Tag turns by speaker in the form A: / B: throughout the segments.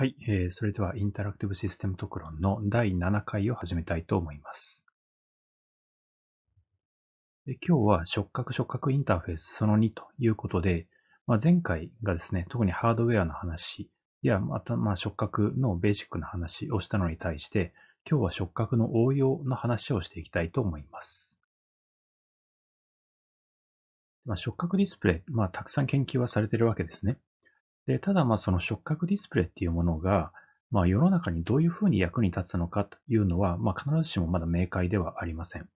A: はい、えー、それではインタラクティブシステム特論の第7
B: 回を始めたいと思います。で今日は触覚触覚インターフェースその2ということで、まあ、前回がですね、特にハードウェアの話や、またまあ触覚のベーシックな話をしたのに対して、今日は触覚の応用の話をしていきたいと思います。まあ、触覚ディスプレイ、まあ、たくさん研究はされているわけですね。で、ただまあその触覚ディスプレイっていうものが、まあ世の中にどういうふうに役に立つのかというのは、まあ必ずしもまだ明快ではありません。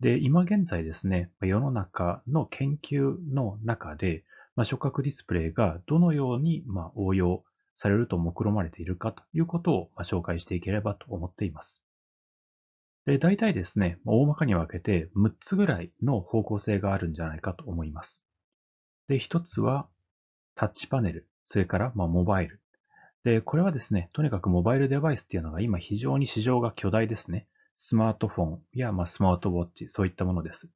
B: で、今現在ですね、世の中の研究の中で、まあ、触覚ディスプレイがどのようにまあ応用されると目論まれているかということをまあ紹介していければと思っています。で、大体ですね、大まかに分けて6つぐらいの方向性があるんじゃないかと思います。で、1つはタッチパネル。それから、まあ、モバイル。で、これはですね、とにかくモバイルデバイスっていうのが今非常に市場が巨大ですね。スマートフォンや、まあ、スマートウォッチ、そういったものです。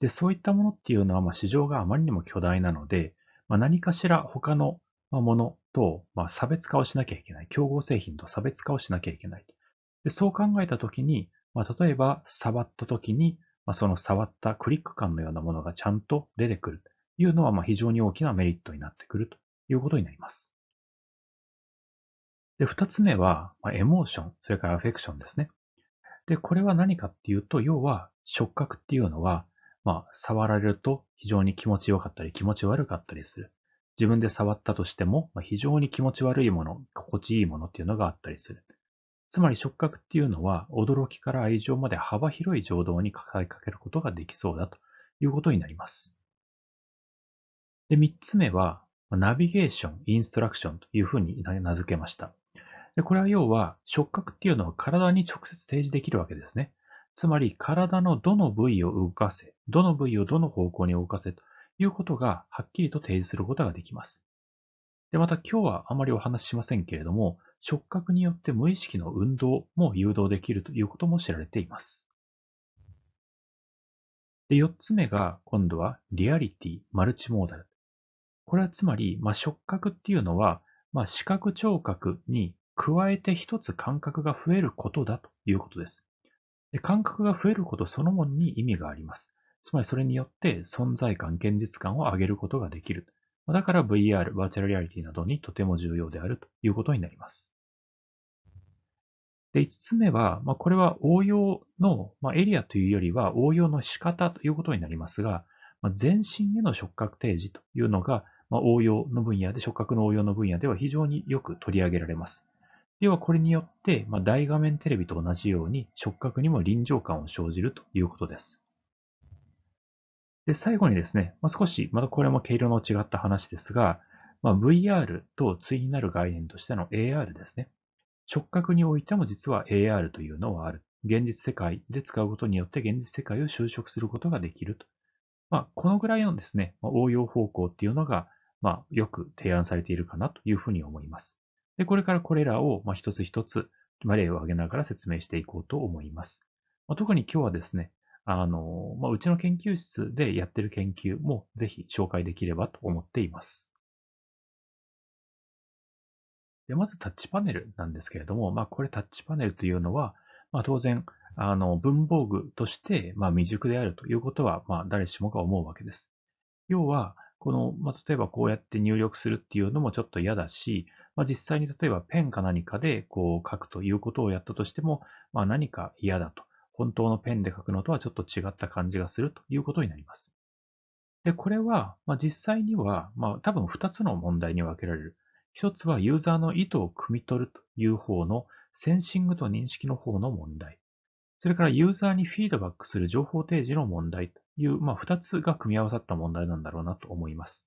B: で、そういったものっていうのは、まあ、市場があまりにも巨大なので、まあ、何かしら他のものと、まあ、差別化をしなきゃいけない。競合製品と差別化をしなきゃいけない。でそう考えたときに、まあ、例えば触ったときに、まあ、その触ったクリック感のようなものがちゃんと出てくるというのは、まあ、非常に大きなメリットになってくるとということになります。で、二つ目は、まあ、エモーション、それからアフェクションですね。で、これは何かっていうと、要は触覚っていうのは、まあ、触られると非常に気持ちよかったり気持ち悪かったりする。自分で触ったとしても、まあ、非常に気持ち悪いもの、心地いいものっていうのがあったりする。つまり触覚っていうのは、驚きから愛情まで幅広い情動に抱えかけることができそうだということになります。で、三つ目は、ナビゲーション、インストラクションというふうに名付けました。でこれは要は、触覚っていうのは体に直接提示できるわけですね。つまり、体のどの部位を動かせ、どの部位をどの方向に動かせということがはっきりと提示することができます。で、また今日はあまりお話ししませんけれども、触覚によって無意識の運動も誘導できるということも知られています。で、4つ目が今度はリアリティ、マルチモーダル。これはつまり、ま、触覚っていうのは、ま、視覚聴覚に加えて一つ感覚が増えることだということです。で、感覚が増えることそのものに意味があります。つまりそれによって存在感、現実感を上げることができる。だから VR、バーチャルリアリティなどにとても重要であるということになります。で、5つ目は、まあ、これは応用の、まあ、エリアというよりは応用の仕方ということになりますが、まあ、全身への触覚提示というのが、まあ、応用の分野で、触覚の応用の分野では非常によく取り上げられます。ではこれによって、まあ、大画面テレビと同じように触覚にも臨場感を生じるということです。で最後にですね、まあ、少し、またこれも毛色の違った話ですが、まあ、VR と対になる概念としての AR ですね。触覚においても実は AR というのはある。現実世界で使うことによって現実世界を就職することができるとまあ、このぐらいのですね、応用方向っていうのが、まあ、よく提案されているかなというふうに思います。で、これからこれらを、まあ、一つ一つ、ま例を挙げながら説明していこうと思います。まあ、特に今日はですね、あの、まあ、うちの研究室でやってる研究もぜひ紹介できればと思っています。でまずタッチパネルなんですけれども、まあ、これタッチパネルというのは、まあ、当然、あの、文房具として、まあ、未熟であるということは、まあ、誰しもが思うわけです。要は、この、まあ、例えばこうやって入力するっていうのもちょっと嫌だし、まあ、実際に例えばペンか何かでこう書くということをやったとしても、まあ、何か嫌だと。本当のペンで書くのとはちょっと違った感じがするということになります。で、これは、まあ、実際には、まあ、多分2つの問題に分けられる。1つはユーザーの意図を汲み取るという方のセンシングと認識の方の問題。それからユーザーにフィードバックする情報提示の問題という、まあ、2つが組み合わさった問題なんだろうなと思います。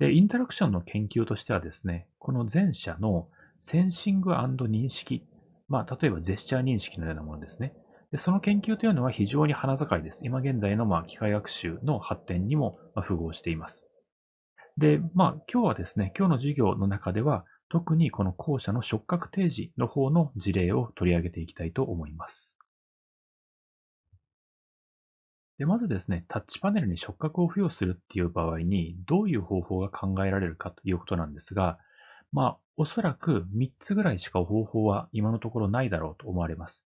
B: で、インタラクションの研究としてはですね、この前者のセンシング認識、まあ、例えばジェスチャー認識のようなものですね。でその研究というのは非常に花盛りです。今現在のまあ機械学習の発展にも符合しています。で、まあ、今日はですね、今日の授業の中では、特にこの後者の触覚提示の方の事例を取り上げていきたいと思います。で、まずですね、タッチパネルに触覚を付与するっていう場合に、どういう方法が考えられるかということなんですが、まあ、おそらく3つぐらいしか方法は今のところないだろうと思われます。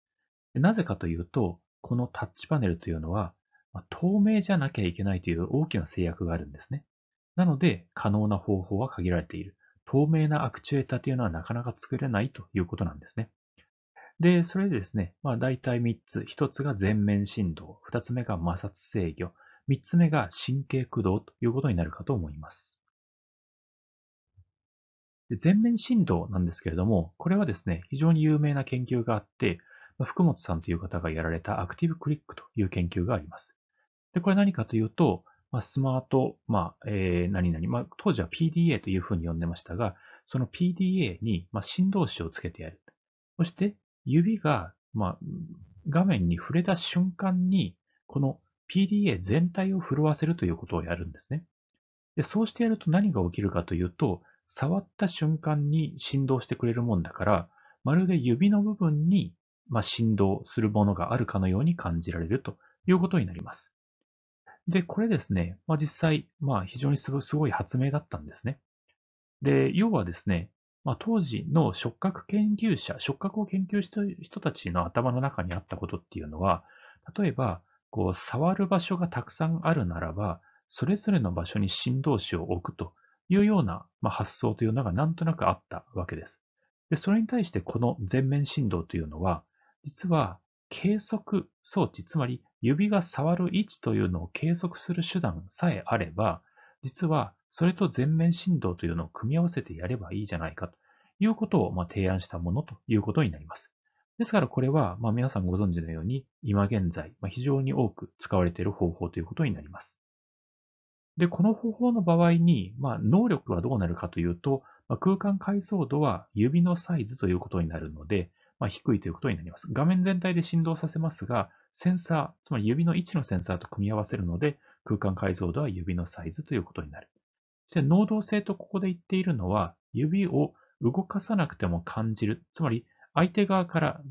B: なぜかというと、このタッチパネルというのは、透明じゃなきゃいけないという大きな制約があるんですね。なので、可能な方法は限られている。透明なアクチュエータというのはなかなか作れないということなんですね。で、それでですね、まあ大体3つ。1つが全面振動、2つ目が摩擦制御、3つ目が神経駆動ということになるかと思います。で全面振動なんですけれども、これはですね、非常に有名な研究があって、福本さんという方がやられたアクティブクリックという研究があります。で、これ何かというと、まあ、スマート、まあ、えー、何々、まあ、当時は PDA というふうに呼んでましたが、その PDA に、まあ、振動子をつけてやる。そして、指が、まあ、画面に触れた瞬間に、この PDA 全体を震わせるということをやるんですね。でそうしてやると何が起きるかというと、触った瞬間に振動してくれるもんだから、まるで指の部分に、まあ、振動するものがあるかのように感じられるということになります。で、これですね、まあ、実際、まあ、非常にすごい発明だったんですね。で、要はですね、まあ、当時の触覚研究者、触覚を研究した人たちの頭の中にあったことっていうのは、例えば、こう、触る場所がたくさんあるならば、それぞれの場所に振動子を置くというような、まあ、発想というのがなんとなくあったわけです。で、それに対してこの全面振動というのは、実は計測装置、つまり指が触る位置というのを計測する手段さえあれば、実はそれと全面振動というのを組み合わせてやればいいじゃないかということをま提案したものということになります。ですからこれはま皆さんご存知のように今現在非常に多く使われている方法ということになります。で、この方法の場合に、まあ、能力はどうなるかというと、まあ、空間解像度は指のサイズということになるので、まあ、低いということになります。画面全体で振動させますが、センサー、つまり指の位置のセンサーと組み合わせるので、空間解像度は指のサイズということになる。で、能動性とここで言っているのは、指を動かさなくても感じる。つまり、相手側から、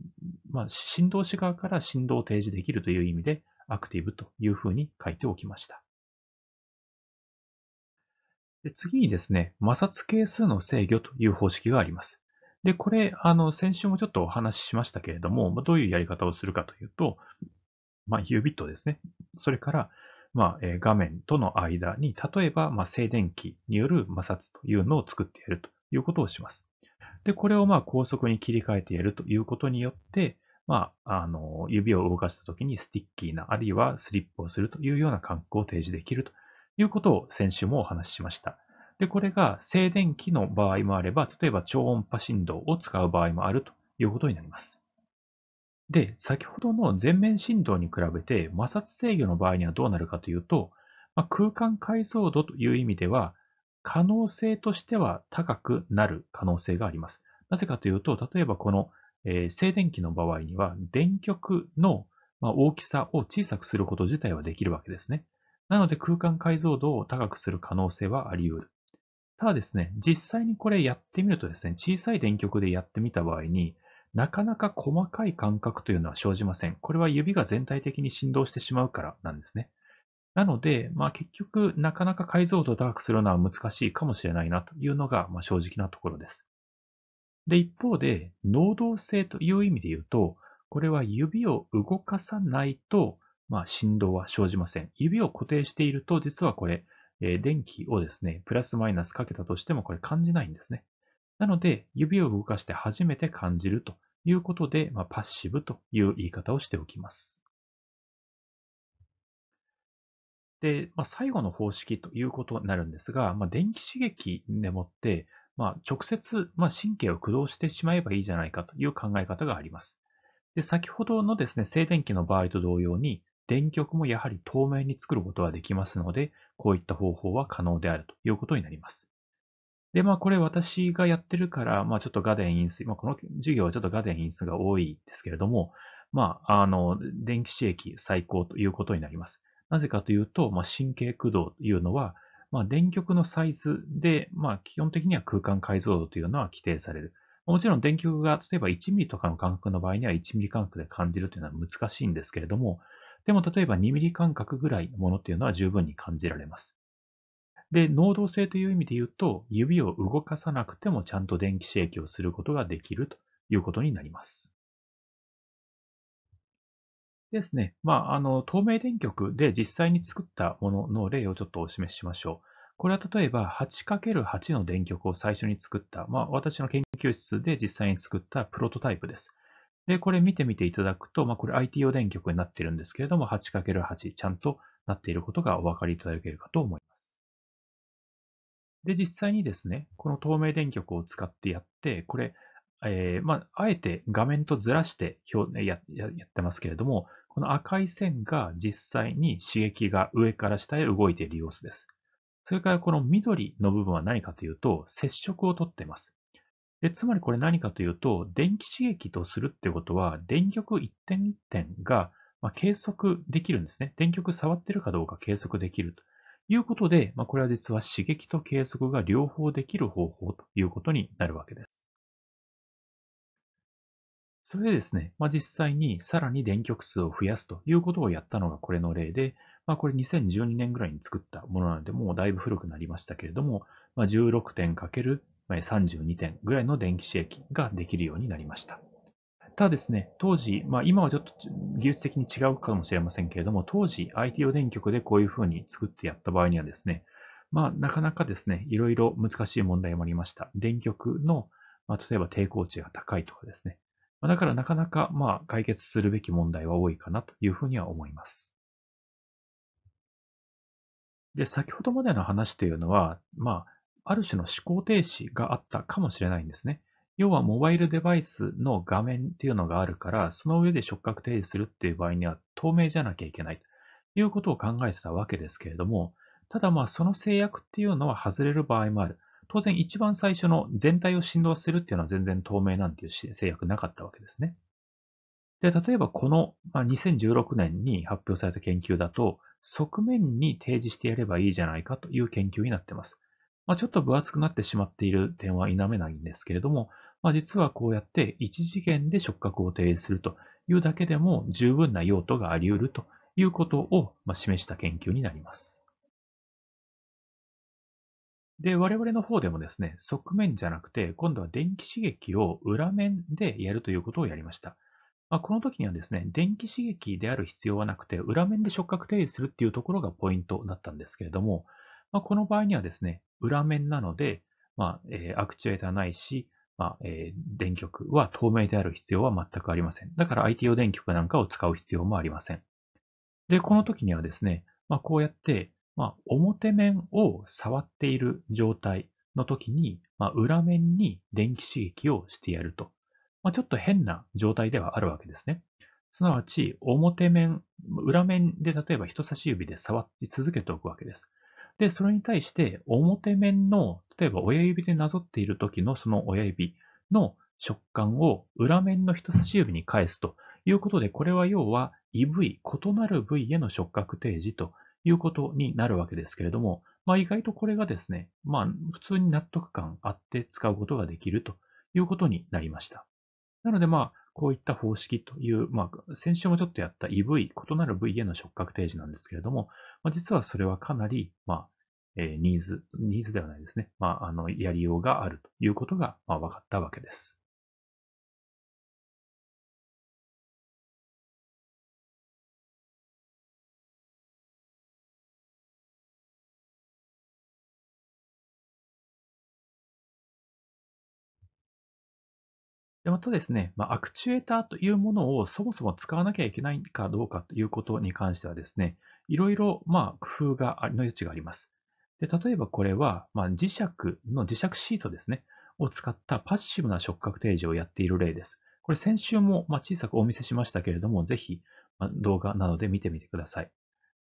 B: まあ、振動子側から振動を提示できるという意味で、アクティブというふうに書いておきました。で次にですね、摩擦係数の制御という方式があります。で、これ、あの、先週もちょっとお話ししましたけれども、どういうやり方をするかというと、まあ、指とですね、それからまあ、え画面との間に、例えば、ま静電気による摩擦というのを作っているということをします。で、これをまあ高速に切り替えているということによって、まあ、あの、指を動かしたときにスティッキーな、あるいはスリップをするというような感覚を提示できるということを先週もお話ししました。で、これが静電気の場合もあれば、例えば超音波振動を使う場合もあるということになります。で、先ほどの全面振動に比べて摩擦制御の場合にはどうなるかというと、まあ、空間解像度という意味では、可能性としては高くなる可能性があります。なぜかというと、例えばこの、えー、静電気の場合には、電極の、まあ、大きさを小さくすること自体はできるわけですね。なので空間解像度を高くする可能性はあり得る。ただですね、実際にこれやってみるとですね、小さい電極でやってみた場合に、なかなか細かい感覚というのは生じません。これは指が全体的に振動してしまうからなんですね。なので、まあ、結局、なかなか解像度を高くするのは難しいかもしれないなというのが、まあ、正直なところです。で、一方で、能動性という意味で言うと、これは指を動かさないと、まあ、振動は生じません。指を固定していると、実はこれ、え電気をですね、プラスマイナスかけたとしてもこれ感じないんですね。なので、指を動かして初めて感じるということで、まあ、パッシブという言い方をしておきます。で、まあ、最後の方式ということになるんですが、まあ、電気刺激でもって、まあ、直接、まあ、神経を駆動してしまえばいいじゃないかという考え方があります。で先ほどのですね、静電気の場合と同様に、電極もやはり透明に作ることはできますので、こういった方法は可能であるということになります。で、まあこれ私がやってるから、まあちょっと画デン因数、まあこの授業はちょっと画デ因数が多いですけれども、まああの、電気刺激最高ということになります。なぜかというと、まあ、神経駆動というのは、まあ、電極のサイズで、まあ、基本的には空間解像度というのは規定される。もちろん電極が例えば1ミリとかの間隔の場合には1ミリ間隔で感じるというのは難しいんですけれども、でも例えば2ミリ間隔ぐらいのものというのは十分に感じられます。で、能動性という意味で言うと、指を動かさなくてもちゃんと電気刺激をすることができるということになります。ですね。まあ、あの、透明電極で実際に作ったものの例をちょっとお示ししましょう。これは例えば 8×8 の電極を最初に作った、まあ、私の研究室で実際に作ったプロトタイプです。で、これ見てみていただくと、まあ、これ IT 用電極になっているんですけれども、8×8 ちゃんとなっていることがお分かりいただけるかと思います。で、実際にですね、この透明電極を使ってやって、これ、えー、まあ、あえて画面とずらして表ややってますけれども、この赤い線が実際に刺激が上から下へ動いている様子です。それからこの緑の部分は何かというと、接触をとっています。でつまりこれ何かというと、電気刺激とするってことは、電極一点一点が計測できるんですね。電極触ってるかどうか計測できると。いうことで、まあ、これは実は刺激と計測が両方できる方法ということになるわけです。それでですね、まあ、実際にさらに電極数を増やすということをやったのがこれの例で、まあ、これ2012年ぐらいに作ったものなので、もうだいぶ古くなりましたけれども、まあ、16点 ×32 点ぐらいの電気刺激ができるようになりました。ただですね、当時、まあ、今はちょっと技術的に違うかもしれませんけれども、当時 IT 用電極でこういうふうに作ってやった場合にはですね、まあ、なかなかですね、いろいろ難しい問題もありました。電極の、まあ、例えば抵抗値が高いとかですね。まあ、だからなかなか、まあ、解決するべき問題は多いかなというふうには思います。で、先ほどまでの話というのは、まあ、ある種の思考停止があったかもしれないんですね。要はモバイルデバイスの画面っていうのがあるから、その上で触覚定義するっていう場合には透明じゃなきゃいけないということを考えてたわけですけれども、ただまあその制約っていうのは外れる場合もある。当然一番最初の全体を振動するっていうのは全然透明なんていう制約なかったわけですね。で、例えばこの2016年に発表された研究だと、側面に提示してやればいいじゃないかという研究になっています。まあ、ちょっと分厚くなってしまっている点は否めないんですけれども、まあ、実はこうやって一次元で触覚を提示するというだけでも十分な用途があり得るということを示した研究になります。で、我々の方でもですね、側面じゃなくて、今度は電気刺激を裏面でやるということをやりました。まあ、この時にはですね、電気刺激である必要はなくて、裏面で触覚定義するっていうところがポイントだったんですけれども、まあ、この場合にはですね、裏面なので、まあえアクチュエーターないし、まあ、えー、電極は透明である必要は全くありません。だから IT 用電極なんかを使う必要もありません。で、この時にはですね、まあ、こうやって、まあ、表面を触っている状態の時に、まあ、裏面に電気刺激をしてやると。まあ、ちょっと変な状態ではあるわけですね。すなわち、表面、裏面で例えば人差し指で触り続けておくわけです。で、それに対して表面の、例えば親指でなぞっている時のその親指の食感を裏面の人差し指に返すということで、これは要は異部位、異なる部位への触覚提示ということになるわけですけれども、まあ、意外とこれがですね、まあ、普通に納得感あって使うことができるということになりました。なので、まあ、こういった方式という、まあ、先週もちょっとやった EV、異なる V への触覚提示なんですけれども、まあ、実はそれはかなり、まあ、えー、ニーズ、ニーズではないですね。まあ、あの、やりようがあると
A: いうことが、まあ、分かったわけです。
B: でまたですね、まあ、アクチュエーターというものをそもそも使わなきゃいけないかどうかということに関してはですね、いろいろまあ工夫がの余地があります。で例えばこれは、まあ、磁石の磁石シートですね、を使ったパッシブな触覚提示をやっている例です。これ先週もま小さくお見せしましたけれども、ぜひ動画などで見てみてください。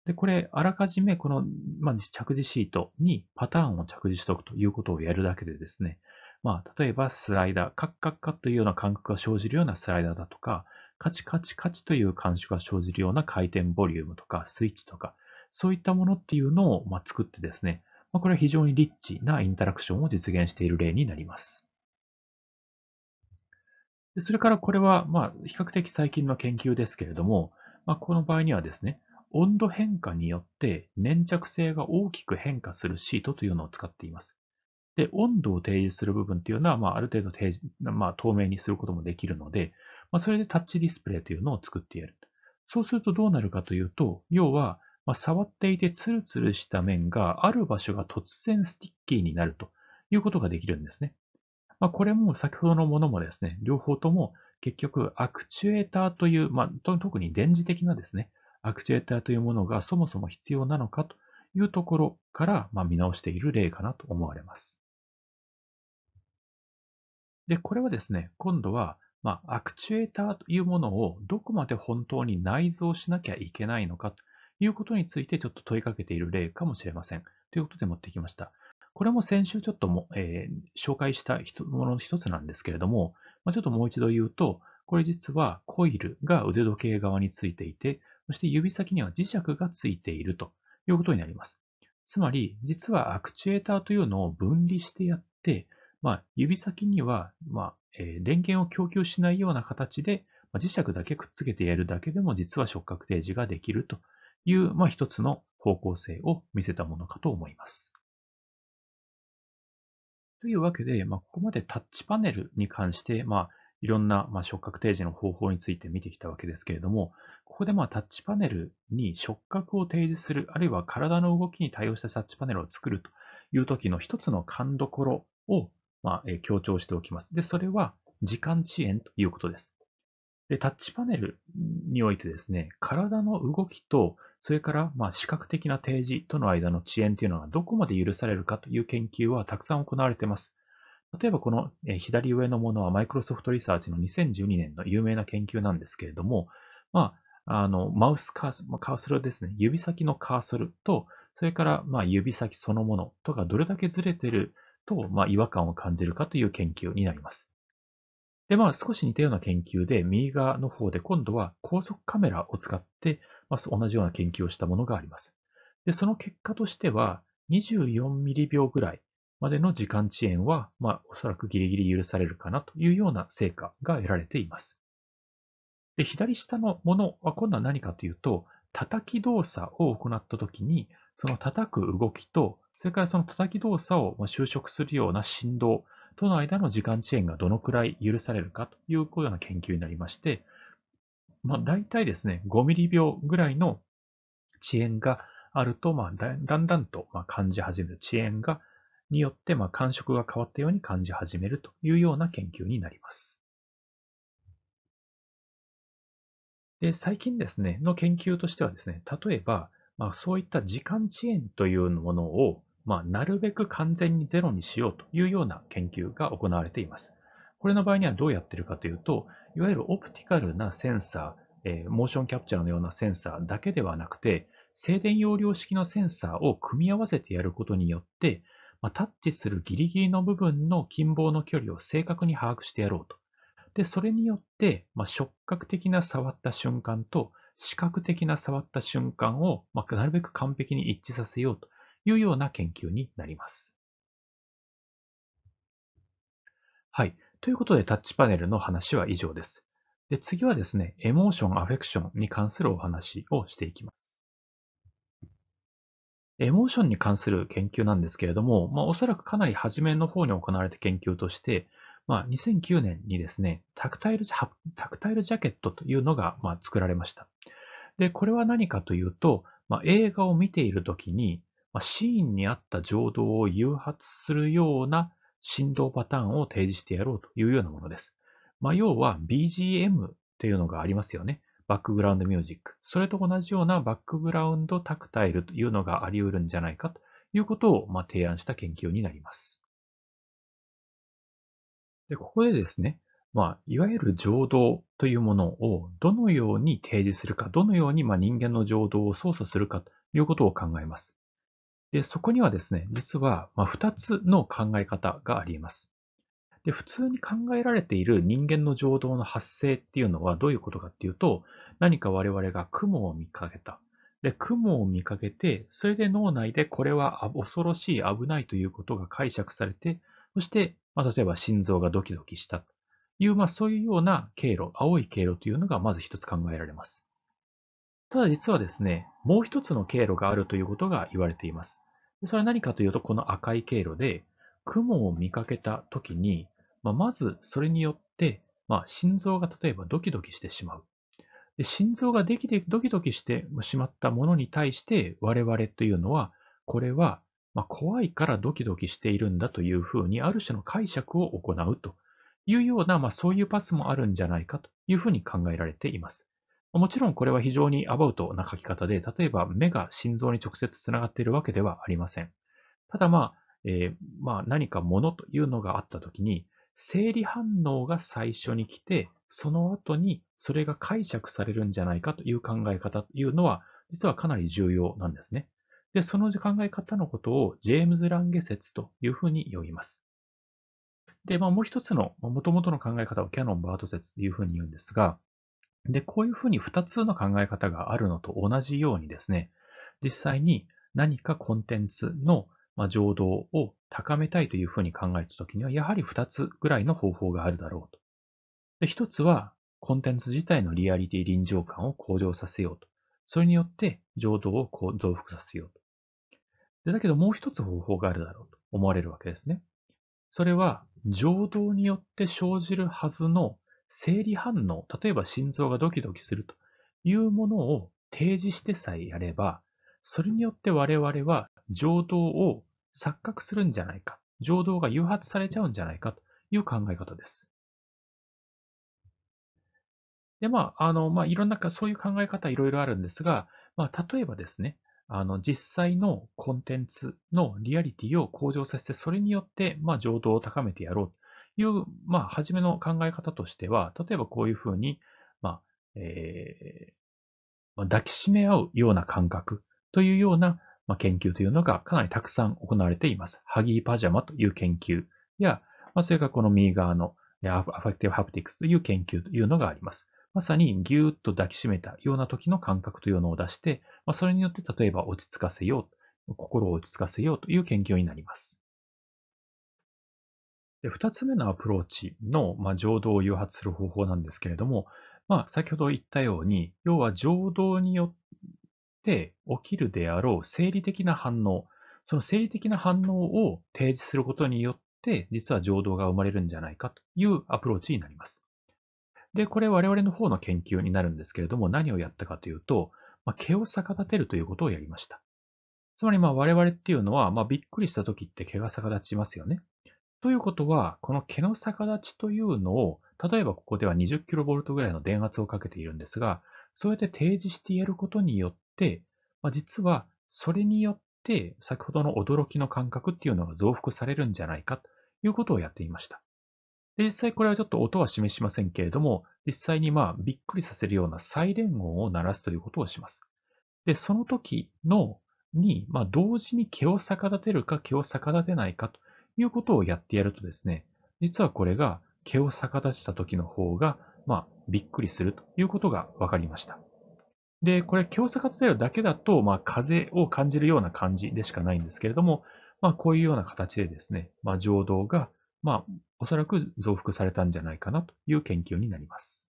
B: で、これ、あらかじめこの、まあ、着地シートにパターンを着地しておくということをやるだけでですね、まあ、例えばスライダー、カッカッカッというような感覚が生じるようなスライダーだとか、カチカチカチという感触が生じるような回転ボリュームとか、スイッチとか、そういったものっていうのを、ま作ってですね、まこれは非常にリッチなインタラクションを実現している例になります。でそれからこれは、ま比較的最近の研究ですけれども、まこの場合にはですね、温度変化によって粘着性が大きく変化するシートというのを使っています。で、温度を定義する部分っていうのは、まあ、ある程度まあ、透明にすることもできるので、まあ、それでタッチディスプレイというのを作ってやる。そうするとどうなるかというと、要は、まあ、触っていてツルツルした面がある場所が突然スティッキーになるということができるんですね。まあ、これも先ほどのものもですね、両方とも結局アクチュエーターという、まあ、特に電磁的なですね、アクチュエーターというものがそもそも必要なのかというところから、まあ、見直している例かなと思われます。で、これはですね、今度は、まあ、アクチュエーターというものをどこまで本当に内蔵しなきゃいけないのかということについてちょっと問いかけている例かもしれません。ということで持ってきました。これも先週ちょっとも、えー、紹介したものの一つなんですけれども、まあ、ちょっともう一度言うと、これ実はコイルが腕時計側についていて、そして指先には磁石がついているということになります。つまり、実はアクチュエーターというのを分離してやって、まあ、指先には、まあ、えー、電源を供給しないような形で、まあ、磁石だけくっつけてやるだけでも実は触覚提示ができるという、まあ、一つの方向性を見せたものかと思います。というわけで、まあ、ここまでタッチパネルに関して、まあ、いろんな、まあ、触覚提示の方法について見てきたわけですけれども、ここで、まあ、タッチパネルに触覚を提示する、あるいは体の動きに対応したタッチパネルを作るという時の一つの勘どころを、まあ、強調しておきます。で、それは時間遅延ということです。で、タッチパネルにおいてですね、体の動きと、それからま視覚的な提示との間の遅延というのがどこまで許されるかという研究はたくさん行われています。例えばこの左上のものはマイクロソフトリサーチの2012年の有名な研究なんですけれども、まあ、あのマウスカーソカーソルですね、指先のカーソルと、それからま指先そのものとかどれだけずれていると、まあ、違和感を感じるかという研究になります。で、まあ、少し似たような研究で、右側の方で今度は高速カメラを使って、まあ、同じような研究をしたものがあります。で、その結果としては、24ミリ秒ぐらいまでの時間遅延は、まあ、おそらくギリギリ許されるかなというような成果が得られています。で、左下のものは今度は何かというと、叩き動作を行ったときに、その叩く動きとそれからその叩き動作を就職するような振動との間の時間遅延がどのくらい許されるかというような研究になりまして、まあ、大体ですね、5ミリ秒ぐらいの遅延があると、まあ、だんだんと感じ始める遅延がによって、まあ、感触が変わったように感じ始めるというような研究になります。で最近ですね、の研究としてはですね、例えば、まあ、そういった時間遅延というものをまあ、なるべく完全にゼロにしようというような研究が行われています。これの場合にはどうやっているかというと、いわゆるオプティカルなセンサー、えー、モーションキャプチャーのようなセンサーだけではなくて、静電容量式のセンサーを組み合わせてやることによって、まあ、タッチするギリギリの部分の近傍の距離を正確に把握してやろうと。で、それによって、まあ、触覚的な触った瞬間と視覚的な触った瞬間を、まあ、なるべく完璧に一致させようというような研究になります。はい。ということで、タッチパネルの話は以上です。で次はですね、エモーション、アフェクションに関するお話をしていきます。エモーションに関する研究なんですけれども、まあ、おそらくかなり初めの方に行われた研究として、まあ、2009年にですね、タクタイルジャケットというのが、まあ、作られました。で、これは何かというと、まあ、映画を見ているときに、まシーンに合った情動を誘発するような振動パターンを提示してやろうというようなものです。まあ、要は BGM というのがありますよね。バックグラウンドミュージック。それと同じようなバックグラウンドタクタイルというのがあり得るんじゃないかということを、ま提案した研究になります。でここでですね、まあ、いわゆる情動というものをどのように提示するか、どのようにま人間の情動を操作するかということを考えます。で、そこにはですね、実は、ま2つの考え方があります。で、普通に考えられている人間の情動の発生っていうのはどういうことかっていうと、何か我々が雲を見かけた。で、雲を見かけて、それで脳内でこれは恐ろしい、危ないということが解釈されて、そして、まあ、例えば心臓がドキドキしたという、まあ、そういうような経路、青い経路というのがまず一つ考えられます。ただ実はですね、もう一つの経路があるということが言われています。それは何かというと、この赤い経路で、雲を見かけた時に、まあ、まずそれによって、まあ、心臓が例えばドキドキしてしまう。で心臓ができてドキドキしてしまったものに対して我々というのは、これはまあ、怖いからドキドキしているんだというふうに、ある種の解釈を行うというような、まあ、そういうパスもあるんじゃないかというふうに考えられています。もちろんこれは非常にアバウトな書き方で、例えば目が心臓に直接つながっているわけではありません。ただまあ、えー、まあ何かものというのがあったときに、生理反応が最初に来て、その後にそれが解釈されるんじゃないかという考え方というのは、実はかなり重要なんですね。で、その考え方のことをジェームズ・ランゲ説というふうに呼びます。で、まあ、もう一つの、もともとの考え方をキャノン・バート説というふうに言うんですが、で、こういうふうに2つの考え方があるのと同じようにですね、実際に何かコンテンツの情動を高めたいというふうに考えたときには、やはり2つぐらいの方法があるだろうと。で、1つは、コンテンツ自体のリアリティ臨場感を向上させようと。それによって情動を増幅させようと。でだけどもう一つ方法があるだろうと思われるわけですね。それは、情動によって生じるはずの生理反応、例えば心臓がドキドキするというものを提示してさえやれば、それによって我々は情動を錯覚するんじゃないか、情動が誘発されちゃうんじゃないかという考え方です。で、まあ、あの、まあ、いろんな、そういう考え方いろいろあるんですが、まあ、例えばですね、あの、実際のコンテンツのリアリティを向上させて、それによって、まあ、情動を高めてやろういう、まあ、初めの考え方としては、例えばこういうふうに、まあ、えー、抱きしめ合うような感覚というような、まあ、研究というのがかなりたくさん行われています。ハギーパジャマという研究や、まあ、それからこの右側のアファクティブハプティクスという研究というのがあります。まさにギューッと抱きしめたような時の感覚というのを出して、まあ、それによって例えば落ち着かせよう、心を落ち着かせようという研究になります。で、二つ目のアプローチの、まあ、情動を誘発する方法なんですけれども、まあ、先ほど言ったように、要は情動によって起きるであろう生理的な反応、その生理的な反応を提示することによって、実は情動が生まれるんじゃないかというアプローチになります。で、これ我々の方の研究になるんですけれども、何をやったかというと、まあ、毛を逆立てるということをやりました。つまり、我々っていうのは、まあ、びっくりした時って毛が逆立ちますよね。ということは、この毛の逆立ちというのを、例えばここでは 20kV ぐらいの電圧をかけているんですが、そうやって提示してやることによって、まあ、実はそれによって先ほどの驚きの感覚っていうのが増幅されるんじゃないかということをやっていました。で実際これはちょっと音は示しませんけれども、実際にまあびっくりさせるようなサイレン音を鳴らすということをします。で、その時のに、まあ、同時に毛を逆立てるか毛を逆立てないかということをやってやるとですね、実はこれが毛を逆立てた時の方が、まあ、びっくりするということが分かりました。で、これ、を逆立てるだけだと、まあ、風を感じるような感じでしかないんですけれども、まあ、こういうような形でですね、まあ、情動が、まあ、おそらく増幅されたんじゃないかなという研究になります。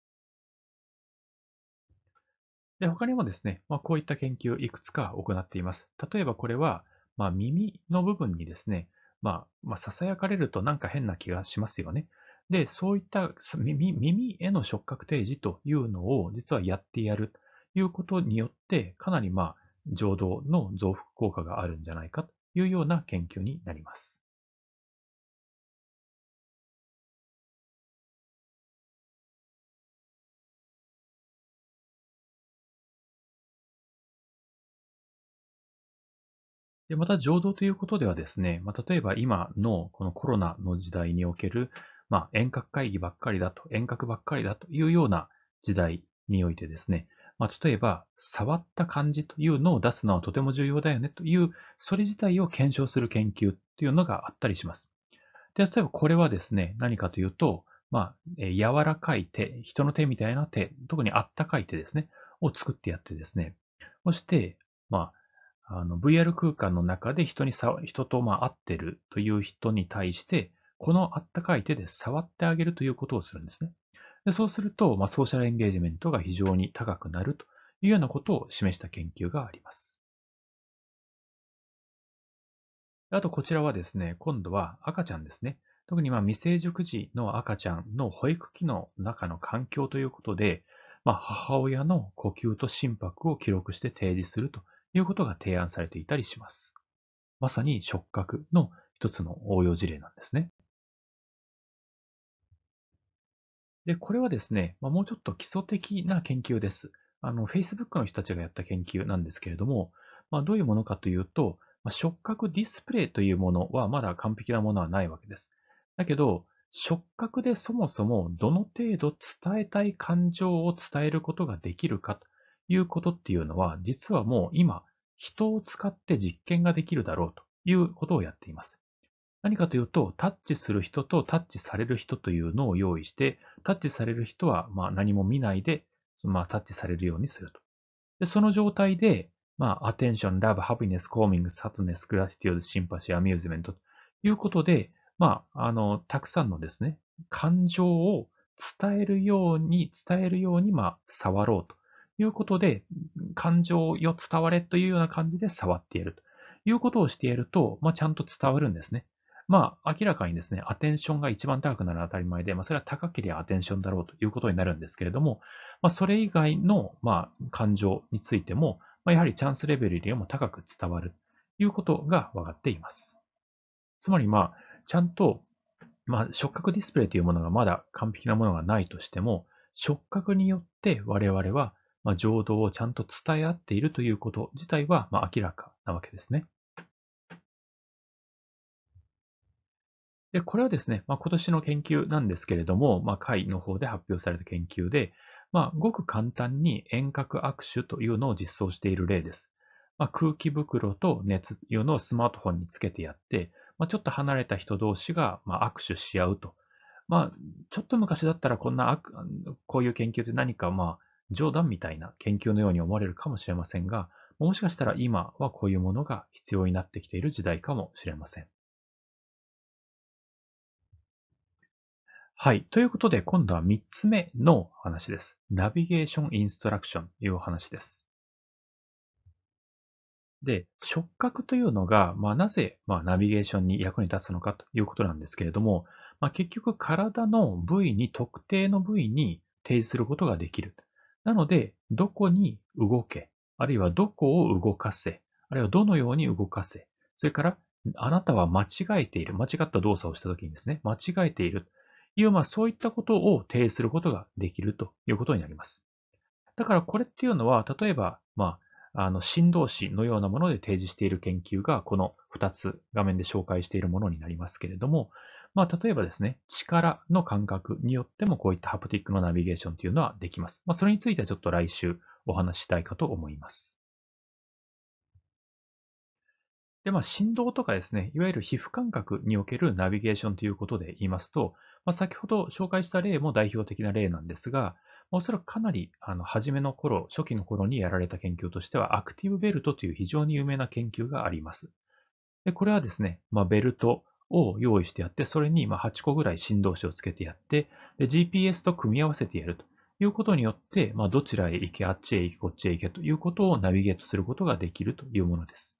B: で、他にもですね、まあ、こういった研究いくつか行っています。例えばこれは、まあ、耳の部分にですね、まあ、まあ、やかれるとなんか変な気がしますよね。で、そういった耳耳への触覚提示というのを実はやってやるということによって、かなりまあ、情動の増幅効果があるんじゃないかというような研究になります。で、また、情動ということではですね、まあ、例えば今のこのコロナの時代における、まあ、遠隔会議ばっかりだと、遠隔ばっかりだというような時代においてですね、まあ、例えば、触った感じというのを出すのはとても重要だよねという、それ自体を検証する研究というのがあったりします。で、例えばこれはですね、何かというと、まあ、柔らかい手、人の手みたいな手、特にあったかい手ですね、を作ってやってですね、そして、まあ、あの、VR 空間の中で人にさ、人とまあ会ってるという人に対して、このあったかい手で触ってあげるということをするんですね。でそうすると、まあ、ソーシャルエンゲージメントが非常に高くなるというようなことを示した研究があります。あと、こちらはですね、今度は赤ちゃんですね。特にまあ未成熟児の赤ちゃんの保育器の中の環境ということで、まあ、母親の呼吸と心拍を記録して提示するということが提案されていたりします。まさに触覚の一つの応用事例なんですね。で、これはですね、まもうちょっと基礎的な研究です。あの、Facebook の人たちがやった研究なんですけれども、まあ、どういうものかというと、ま触覚ディスプレイというものはまだ完璧なものはないわけです。だけど、触覚でそもそもどの程度伝えたい感情を伝えることができるかいうことっていうのは、実はもう今、人を使って実験ができるだろうということをやっています。何かというと、タッチする人とタッチされる人というのを用意して、タッチされる人はま何も見ないで、まあ、タッチされるようにすると。でその状態で、まあ、アテンション、ラブ、ハ l ネス、コーミング、サトネス、s ラティ m i n g sadness, g r a t i ということで、まあ、あの、たくさんのですね、感情を伝えるように、伝えるように、まあ、触ろうということで、感情よ伝われというような感じで触ってやるということをしてやると、まあ、ちゃんと伝わるんですね。まあ、明らかにですね、アテンションが一番高くなる当たり前で、まあ、それは高ければアテンションだろうということになるんですけれども、まあ、それ以外の、まあ、感情についても、まあ、やはりチャンスレベルよりも高く伝わるということが分かっています。つまり、まあ、ちゃんと、まあ、触覚ディスプレイというものがまだ完璧なものがないとしても、触覚によって我々はまあ、情動をちゃんと伝え合っているということ自体は、まあ、明らかなわけですね。で、これはですね、まあ、今年の研究なんですけれども、まあ、会の方で発表された研究で、まあ、ごく簡単に遠隔握手というのを実装している例です。まあ、空気袋と熱うのスマートフォンにつけてやって、まあ、ちょっと離れた人同士が、まあ、握手し合うと。まあ、ちょっと昔だったらこんな、こういう研究で何か、まあ、冗談みたいな研究のように思われるかもしれませんが、もしかしたら今はこういうものが必要になってきている時代かもしれません。はい。ということで、今度は3つ目の話です。ナビゲーションインストラクションという話です。で、触覚というのが、まあ、なぜ、まあ、ナビゲーションに役に立つのかということなんですけれども、まあ、結局体の部位に特定の部位に提示することができる。なので、どこに動け、あるいはどこを動かせ、あるいはどのように動かせ、それから、あなたは間違えている、間違った動作をしたときにですね、間違えているという、まあそういったことを提示することができるということになります。だからこれっていうのは、例えば、まあ、あの、振動子のようなもので提示している研究が、この2つ画面で紹介しているものになりますけれども、まあ、例えばですね、力の感覚によってもこういったハプティックのナビゲーションというのはできます。まあ、それについてはちょっと来週お話ししたいかと思います。で、まあ、振動とかですね、いわゆる皮膚感覚におけるナビゲーションということで言いますと、まあ、先ほど紹介した例も代表的な例なんですが、まおそらくかなりあの初めの頃、初期の頃にやられた研究としては、アクティブベルトという非常に有名な研究があります。でこれはですね、まあ、ベルト、を用意してやって、それにま8個ぐらい振動子をつけてやって、GPS と組み合わせてやるということによって、まあ、どちらへ行け、あっちへ行け、こっちへ行けということをナビゲートすることができるというものです。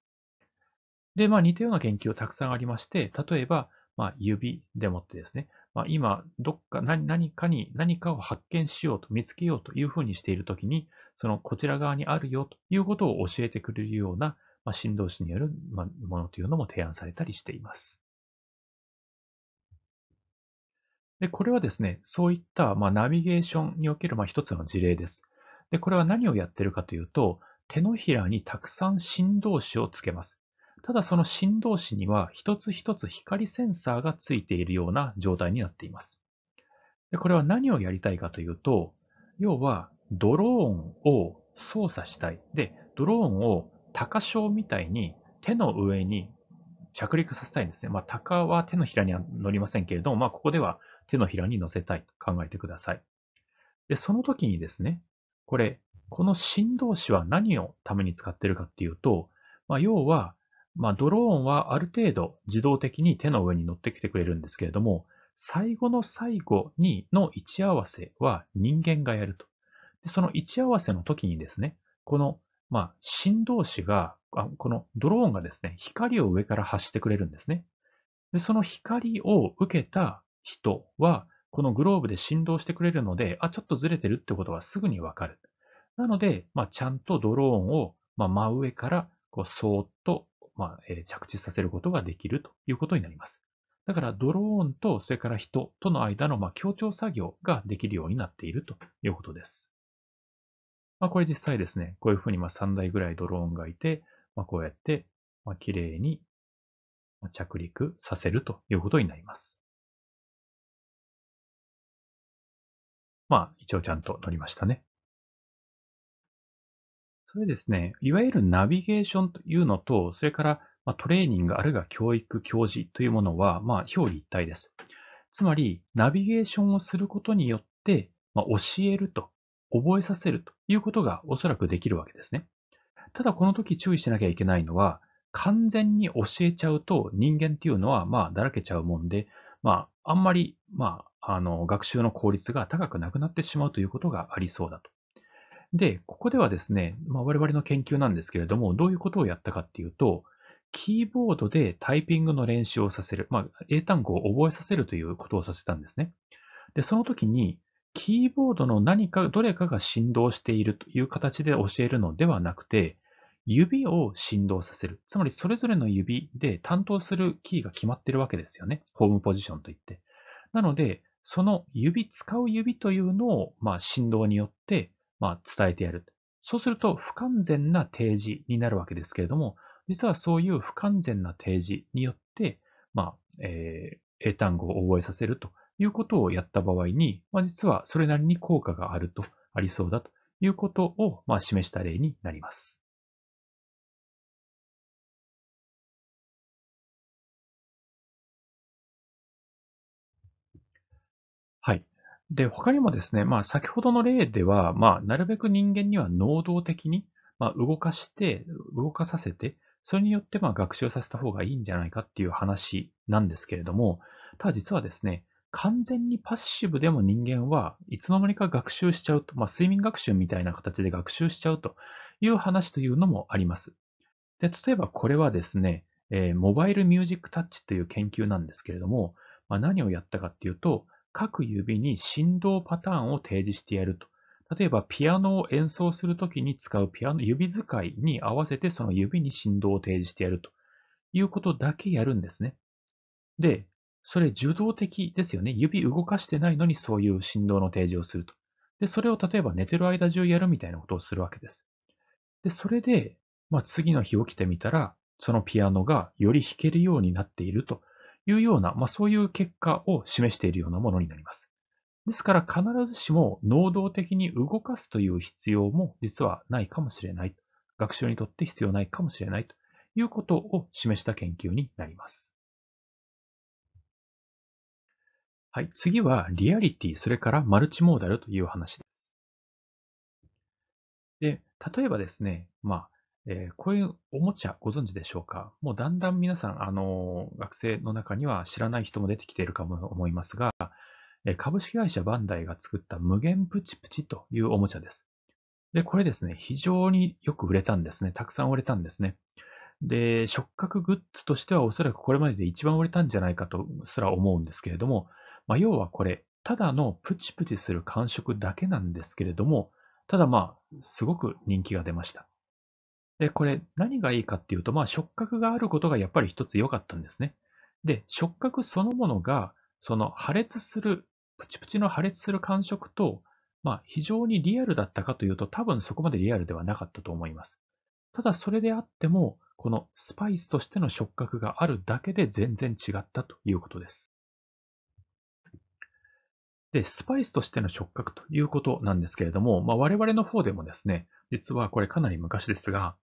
B: で、まあ、似たような研究たくさんありまして、例えば、まあ、指でもってですね、まあ、今、どっか何、何かに、何かを発見しようと、見つけようというふうにしているときに、そのこちら側にあるよということを教えてくれるような、まあ、振動子によるまあ、ものというのも提案されたりしています。で、これはですね、そういった、まあ、ナビゲーションにおける、まあ、一つの事例です。で、これは何をやってるかというと、手のひらにたくさん振動子をつけます。ただその振動子には一つ一つ光センサーがついているような状態になっています。でこれは何をやりたいかというと、要はドローンを操作したい。で、ドローンを高床みたいに手の上に着陸させたいんですね。まあ、は手のひらには乗りませんけれども、まあ、ここでは手のひらに乗せたいと考えてください。で、その時にですね、これ、この振動子は何をために使ってるかっていうと、まあ、要は、まあ、ドローンはある程度自動的に手の上に乗ってきてくれるんですけれども、最後の最後にの位置合わせは人間がやると。でその位置合わせの時にですね、この、まあ、振動子があ、このドローンがですね、光を上から発してくれるんですね。でその光を受けた人は、このグローブで振動してくれるので、あ、ちょっとずれてるってことがすぐにわかる。なので、まあ、ちゃんとドローンを、まあ、真上からこうそーっと、まあえ着地させることができるということになります。だからドローンとそれから人との間の、まあ、協調作業ができるようになっているということです。まあ、これ実際ですね、こういうふうにまあ3台ぐらいドローンがいて、まあ、こうやってまあ綺麗に着陸させるということになります。
A: まあ、一応ちゃんと取りましたね。
B: それですね、いわゆるナビゲーションというのと、それからまトレーニングあるいは教育、教示というものは、まあ、表裏一体です。つまり、ナビゲーションをすることによって、まあ、教えると、覚えさせるということがおそらくできるわけですね。ただ、この時注意しなきゃいけないのは、完全に教えちゃうと人間っていうのは、まあ、だらけちゃうもんで、まあ、あんまり、まあ、あの、学習の効率が高くなくなってしまうということがありそうだと。で、ここではですね、まあ、我々の研究なんですけれども、どういうことをやったかっていうと、キーボードでタイピングの練習をさせる、まあ、英単語を覚えさせるということをさせたんですね。で、その時に、キーボードの何か、どれかが振動しているという形で教えるのではなくて、指を振動させる。つまりそれぞれの指で担当するキーが決まってるわけですよね。ホームポジションといって。なので、その指、使う指というのを、まあ、振動によって、まあ、伝えてやる。そうすると不完全な提示になるわけですけれども、実はそういう不完全な提示によって、まあ、えー、英単語を覚えさせるということをやった場合に、まあ、実はそれなりに効果があると、ありそうだということ
A: を、まあ、示した例になります。
B: で、他にもですね、まあ先ほどの例では、まあなるべく人間には能動的に、まあ、動かして、動かさせて、それによってまあ学習させた方がいいんじゃないかっていう話なんですけれども、ただ実はですね、完全にパッシブでも人間はいつの間にか学習しちゃうと、まあ、睡眠学習みたいな形で学習しちゃうという話というのもあります。で、例えばこれはですね、えー、モバイルミュージックタッチという研究なんですけれども、まあ、何をやったかっていうと、各指に振動パターンを提示してやると。例えば、ピアノを演奏するときに使うピアノ、指使いに合わせてその指に振動を提示してやるということだけやるんですね。で、それ受動的ですよね。指動かしてないのにそういう振動の提示をすると。で、それを例えば寝てる間中やるみたいなことをするわけです。で、それで、まあ、次の日起きてみたら、そのピアノがより弾けるようになっているというような、まあ、そういう結果を示しているようなものになります。ですから必ずしも能動的に動かすという必要も実はないかもしれない。学習にとって必要ないかもしれないということを示した研究になります。はい、次はリアリティ、それからマルチモーダルという話です。で、例えばですね、まあ、えー、こういうおもちゃご存知でしょうかもうだんだん皆さん、あのー、学生の中には知らない人も出てきているかも思いますが、えー、株式会社バンダイが作った無限プチプチというおもちゃです。で、これですね、非常によく売れたんですね。たくさん売れたんですね。で、触覚グッズとしてはおそらくこれまでで一番売れたんじゃないかとすら思うんですけれども、まあ、要はこれ、ただのプチプチする感触だけなんですけれども、ただまあ、すごく人気が出ました。で、これ何がいいかっていうと、まあ、触覚があることがやっぱり一つ良かったんですね。で、触覚そのものが、その破裂する、プチプチの破裂する感触と、まあ、非常にリアルだったかというと、多分そこまでリアルではなかったと思います。ただ、それであっても、このスパイスとしての触覚があるだけで全然違ったということです。で、スパイスとしての触覚ということなんですけれども、まあ、我々の方でもですね、実はこれかなり昔ですが、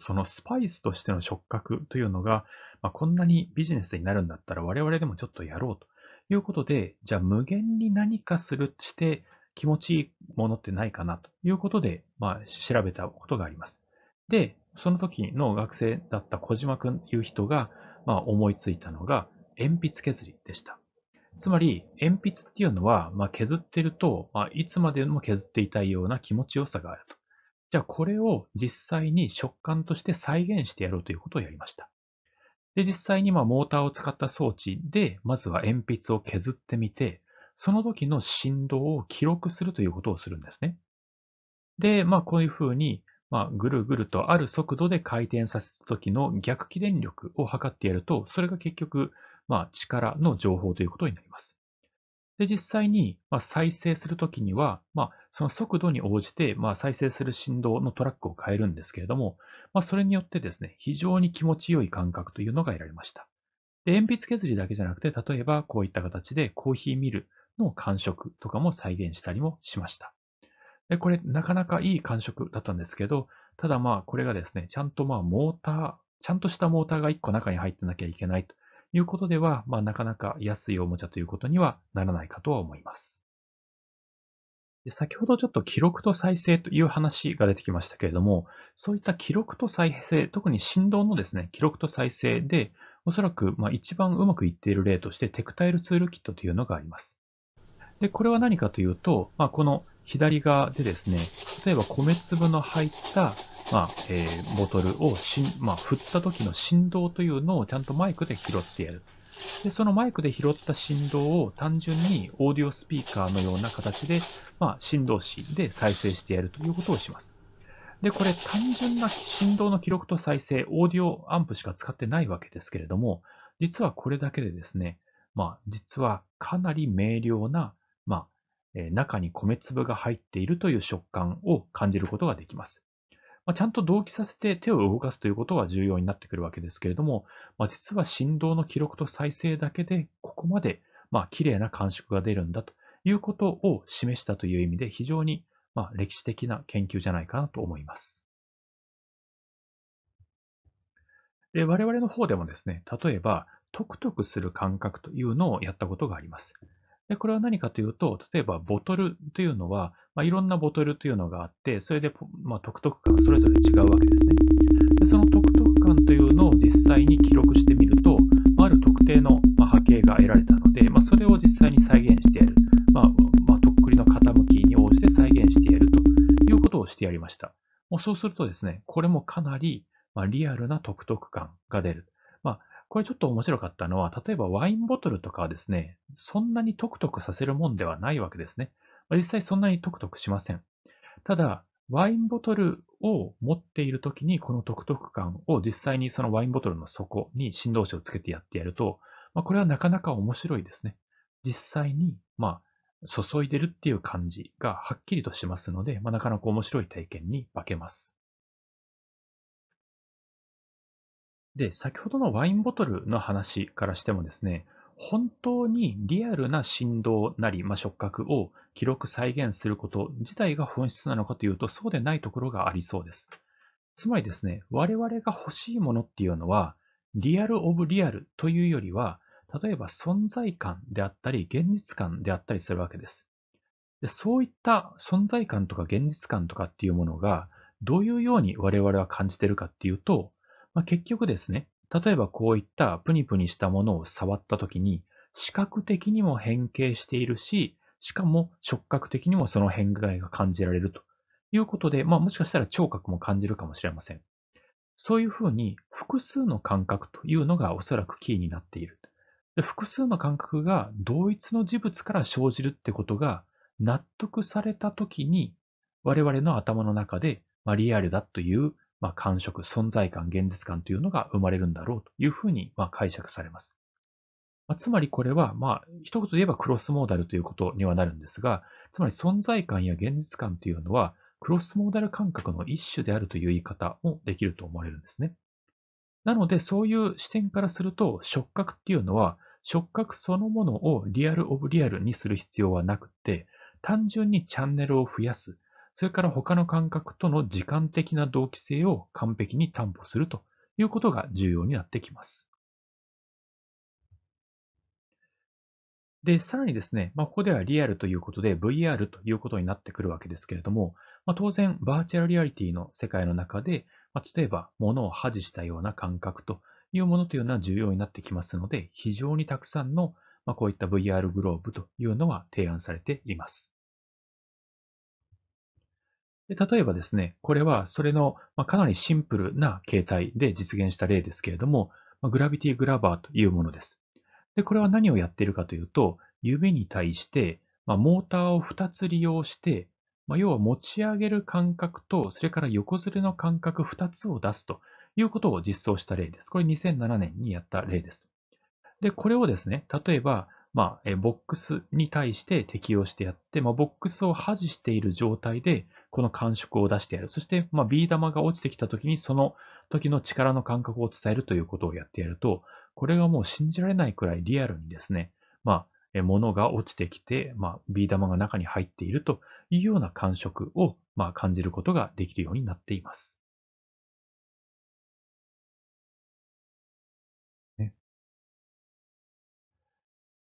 B: そのスパイスとしての触覚というのが、まあ、こんなにビジネスになるんだったら我々でもちょっとやろうということで、じゃあ無限に何かするして気持ちいいものってないかなということで、まあ、調べたことがあります。で、その時の学生だった小島くんという人が、まあ、思いついたのが鉛筆削りでした。つまり、鉛筆っていうのは、まあ、削ってると、まあ、いつまでも削っていたいような気持ちよさがあると。じゃあ、これを実際に食感として再現してやろうということをやりました。で、実際にまあモーターを使った装置で、まずは鉛筆を削ってみて、その時の振動を記録するということをするんですね。で、まあこういうふうに、まあぐるぐるとある速度で回転させた時の逆起電力を測ってやると、それが結局、まあ、力の情報ということになります。で、実際に、ま再生するときには、まあ、その速度に応じて、ま再生する振動のトラックを変えるんですけれども、まあ、それによってですね、非常に気持ちよい感覚というのが得られました。で、鉛筆削りだけじゃなくて、例えばこういった形でコーヒーミルの感触とかも再現したりもしました。で、これなかなかいい感触だったんですけど、ただまあこれがですね、ちゃんとまあモーター、ちゃんとしたモーターが1個中に入ってなきゃいけないということでは、まあ、なかなか安いおもちゃということにはならないかとは思います。で先ほどちょっと記録と再生という話が出てきましたけれども、そういった記録と再生、特に振動のですね、記録と再生で、おそらくまあ一番うまくいっている例として、テクタイルツールキットというのがあります。で、これは何かというと、まあ、この左側でですね、例えば米粒の入ったまあ、えー、ボトルをしん、まあ、振った時の振動というのをちゃんとマイクで拾ってやる。で、そのマイクで拾った振動を単純にオーディオスピーカーのような形で、まあ、振動子で再生してやるということをします。で、これ単純な振動の記録と再生、オーディオアンプしか使ってないわけですけれども、実はこれだけでですね、まあ、実はかなり明瞭な、まあ、え中に米粒が入っているという食感を感じることができます。まちゃんと同期させて手を動かすということが重要になってくるわけですけれども、ま実は振動の記録と再生だけで、ここまで、ま綺麗な感触が出るんだということを示したという意味で、非常に、ま歴史的な研究じゃないかなと思います。で我々の方でもですね、例えば、トクトクする感覚というのをやったことがあります。でこれは何かというと、例えばボトルというのは、まあ、いろんなボトルというのがあって、それで、まあ、独特感がそれぞれ違うわけですね。でその独特感というのを実際に記録してみると、まあ、ある特定の波形が得られたので、まあ、それを実際に再現してやる。まあ、まあ、とっくりの傾きに応じて再現してやるということをしてやりました。もうそうするとですね、これもかなり、まあ、リアルな独特感が出る。まあ、これちょっと面白かったのは、例えばワインボトルとかはですね、そんなにトクトクさせるもんではないわけですね。実際そんなにトクトクしません。ただ、ワインボトルを持っているときに、このトクトク感を実際にそのワインボトルの底に振動子をつけてやってやると、まあ、これはなかなか面白いですね。実際に、まあ、注いでるっていう感じがはっきりとしますので、まあ、なかなか面白い体験
A: に化けます。で、先ほどの
B: ワインボトルの話からしてもですね、本当にリアルな振動なり、まあ、触覚を記録再現すること自体が本質なのかというと、そうでないところがありそうです。つまりですね、我々が欲しいものっていうのは、リアルオブリアルというよりは、例えば存在感であったり、現実感であったりするわけです。でそういった存在感とか現実感とかっていうものが、どういうように我々は感じているかっていうと、まあ、結局ですね、例えばこういったプニプニしたものを触った時に、視覚的にも変形しているし、しかも触覚的にもその変化が感じられるということで、まあもしかしたら聴覚も感じるかもしれません。そういうふうに複数の感覚というのがおそらくキーになっている。で複数の感覚が同一の事物から生じるってことが納得された時に我々の頭の中で、まあ、リアルだというまあ、感触、存在感、現実感というのが生まれるんだろうというふうに、まあ、解釈されます。まあ、つまりこれは、まあ、一言で言えばクロスモーダルということにはなるんですが、つまり存在感や現実感というのは、クロスモーダル感覚の一種であるという言い方もできると思われるんですね。なので、そういう視点からすると、触覚っていうのは、触覚そのものをリアルオブリアルにする必要はなくて、単純にチャンネルを増やす、それから他の感覚との時間的な同期性を完璧に担保するということが重要になってきます。で、さらにですね、まあ、ここではリアルということで VR ということになってくるわけですけれども、まあ、当然バーチャルリアリティの世界の中で、まあ、例えば物を破持したような感覚というものというのは重要になってきますので、非常にたくさんの、まこういった VR グローブというのは提案されています。例えばですね、これはそれのかなりシンプルな形態で実現した例ですけれども、グラビティグラバーというものです。でこれは何をやっているかというと、夢に対して、モーターを2つ利用して、要は持ち上げる感覚と、それから横ずれの感覚2つを出すということを実装した例です。これ2007年にやった例です。で、これをですね、例えばまあ、ボックスに対して適用してやって、まあ、ボックスを保持している状態で、この感触を出してやる。そして、まあ、ビー玉が落ちてきた時に、その時の力の感覚を伝えるということをやってやると、これがもう信じられないくらいリアルにですね、まあ、物が落ちてきて、まあ、ビー玉が中に入っているというような感触を、まあ、感じることが
A: できるようになっています。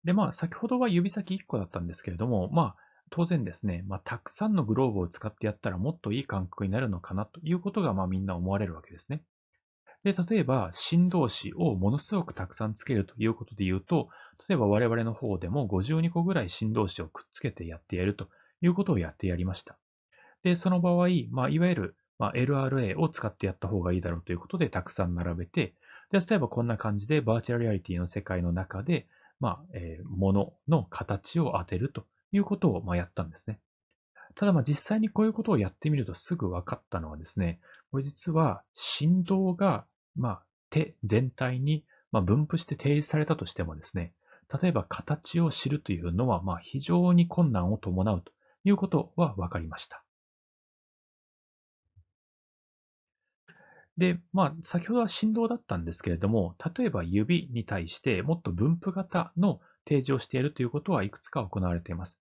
B: で、まあ、先ほどは指先1個だったんですけれども、まあ、当然ですね、まあ、たくさんのグローブを使ってやったらもっといい感覚になるのかなということが、まあ、みんな思われるわけですね。で、例えば、振動子をものすごくたくさんつけるということで言うと、例えば我々の方でも52個ぐらい振動子をくっつけてやってやるということをやってやりました。で、その場合、まあ、いわゆる、まあ、LRA を使ってやった方がいいだろうということでたくさん並べて、で、例えばこんな感じでバーチャルリアリティの世界の中で、まあ、えー、ものの形を当てるということを、まあ、やったんですね。ただ、まあ、実際にこういうことをやってみるとすぐ分かったのはですね、これ実は振動が、まあ、手全体に、まあ、分布して提示されたとしてもですね、例えば形を知るというのは、まあ、非常に困難を伴うということは分かりました。で、まあ、先ほどは振動だったんですけれども、例えば指に対してもっと分布型の提示をしているということはいくつか行われています。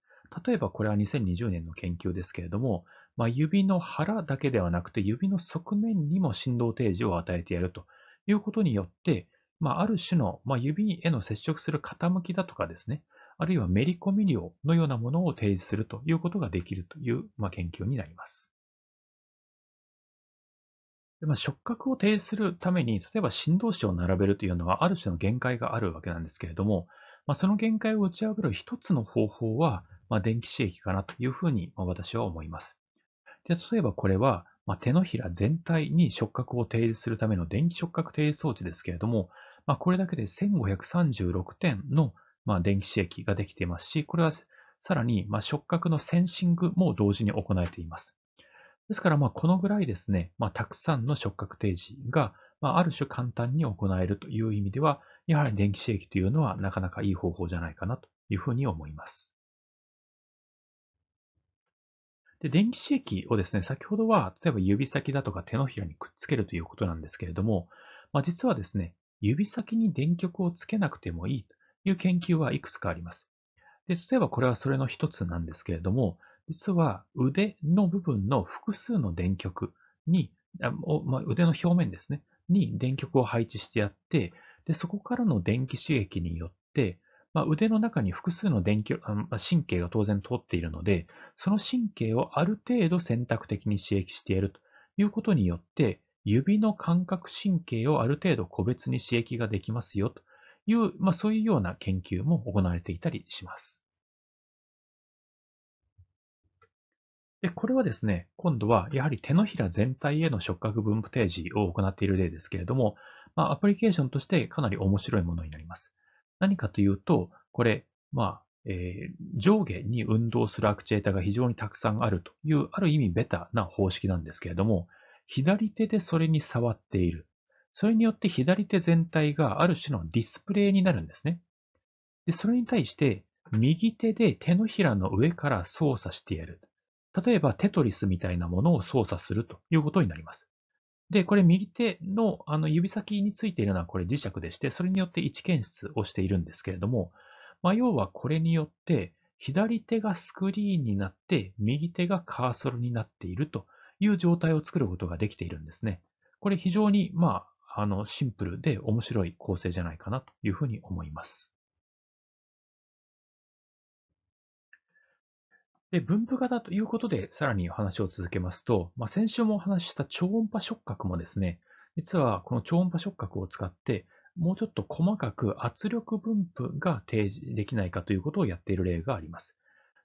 B: 例えばこれは2020年の研究ですけれども、まあ、指の腹だけではなくて指の側面にも振動提示を与えてやるということによって、まあ、ある種の、まあ、指への接触する傾きだとかですね、あるいはめり込み量のようなものを提示するということができるという、まあ、研究になります。でまあ、触覚を停止するために、例えば振動子を並べるというのは、ある種の限界があるわけなんですけれども、まあ、その限界を打ち破る一つの方法は、まあ、電気刺激かなというふうに、まあ、私は思います。で例えばこれは、まあ、手のひら全体に触覚を提示するための電気触覚提示装置ですけれども、まあ、これだけで1536点の、まあ、電気刺激ができていますし、これはさらに、まあ、触覚のセンシングも同時に行えています。ですから、まあ、このぐらいですね、まあ、たくさんの触覚提示が、まあ、ある種簡単に行えるという意味では、やはり電気刺激というのはなかなかいい方法じゃないかなというふうに思います。で電気刺激をですね、先ほどは、例えば指先だとか手のひらにくっつけるということなんですけれども、まあ、実はですね、指先に電極をつけなくてもいいという研究はいくつかあります。で例えばこれはそれの一つなんですけれども、実は腕の部分の複数の電極に、まあ、腕の表面ですね、に電極を配置してやって、でそこからの電気刺激によって、まあ、腕の中に複数の電まあ、神経が当然通っているので、その神経をある程度選択的に刺激してやるということによって、指の感覚神経をある程度個別に刺激ができますよという、まあ、そういうような研究も行われていたりします。で、これはですね、今度はやはり手のひら全体への触覚分布提示を行っている例ですけれども、まあ、アプリケーションとしてかなり面白いものになります。何かというと、これ、まあ、えー、上下に運動するアクチュエータが非常にたくさんあるという、ある意味ベタな方式なんですけれども、左手でそれに触っている。それによって左手全体がある種のディスプレイになるんですね。でそれに対して、右手で手のひらの上から操作してやる。例えばテトリスみたいなものを操作するということになります。で、これ右手のあの指先についているのはこれ磁石でして、それによって位置検出をしているんですけれども、まあ、要はこれによって左手がスクリーンになって右手がカーソルになっているという状態を作ることができているんですね。これ非常に、まあ、あのシンプルで面白い構成じゃないかなというふうに思います。で、分布型ということで、さらに話を続けますと、まあ、先週もお話しした超音波触覚もですね、実はこの超音波触覚を使って、もうちょっと細かく圧力分布が提示できないかということをやっている例があります。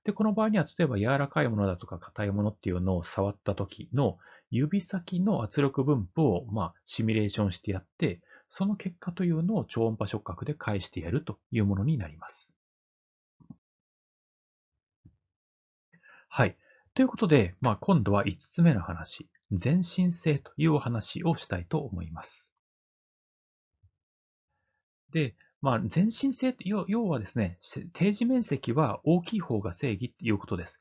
B: で、この場合には、例えば柔らかいものだとか硬いものっていうのを触った時の指先の圧力分布を、まあ、シミュレーションしてやって、その結果というのを超音波触覚で返してやるというものになります。はい。ということで、まあ、今度は5つ目の話、全身性というお話をしたいと思います。で、まあ、全身性て、要はですね、定時面積は大きい方が正義ということです。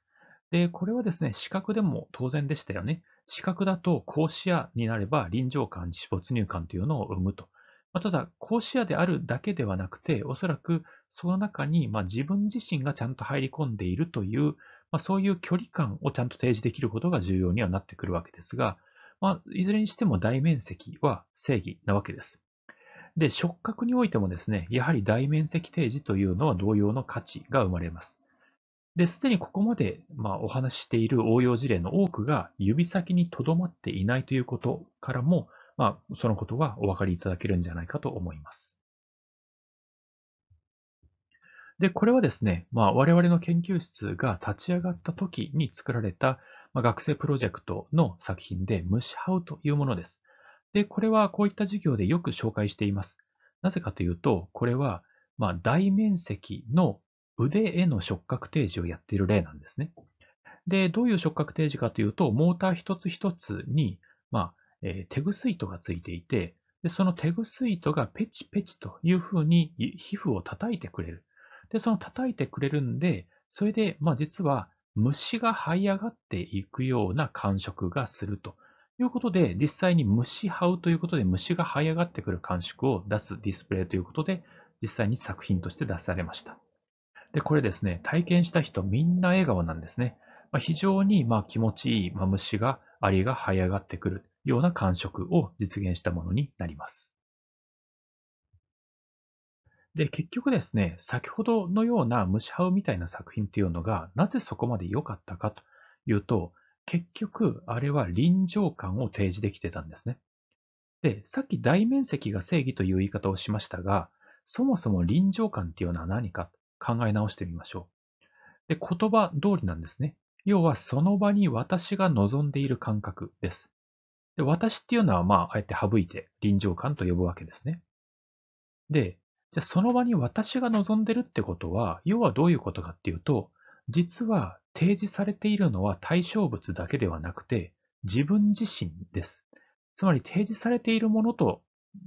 B: で、これはですね、視覚でも当然でしたよね。視覚だと、格子屋になれば臨場感、没入感というのを生むと。まあ、ただ、格子屋であるだけではなくて、おそらくその中に、まあ、自分自身がちゃんと入り込んでいるという、まあ、そういう距離感をちゃんと提示できることが重要にはなってくるわけですが、まあ、いずれにしても大面積は正義なわけです。で、触覚においてもですね、やはり大面積提示というのは同様の価値が生まれます。で、すでにここまで、まあ、お話ししている応用事例の多くが指先にとどまっていないということからも、まあ、そのことはお分かりいただけるんじゃないかと思います。で、これはですね、まあ、我々の研究室が立ち上がった時に作られた、まあ、学生プロジェクトの作品で、虫ハウというものです。で、これはこういった授業でよく紹介しています。なぜかというと、これは、まあ、大面積の腕への触覚提示をやっている例なんですね。で、どういう触覚提示かというと、モーター一つ一つに、まあ、えー、テグス糸がついていて、でそのテグス糸がペチペチというふうに皮膚を叩いてくれる。で、その叩いてくれるんで、それで、まあ実は虫が這い上がっていくような感触がするということで、実際に虫這うということで虫が這い上がってくる感触を出すディスプレイということで、実際に作品として出されました。で、これですね、体験した人みんな笑顔なんですね。まあ、非常にま気持ちいい、まあ、虫が、アリが這い上がってくるような感触を実現したものになります。で、結局ですね、先ほどのような虫ハウみたいな作品っていうのが、なぜそこまで良かったかというと、結局、あれは臨場感を提示できてたんですね。で、さっき大面積が正義という言い方をしましたが、そもそも臨場感っていうのは何か考え直してみましょう。で、言葉通りなんですね。要はその場に私が望んでいる感覚です。で私っていうのは、まあ、あえて省いて臨場感と呼ぶわけですね。で、じゃ、その場に私が望んでるってことは、要はどういうことかっていうと、実は提示されているのは対象物だけではなくて、自分自身です。つまり提示されているものと、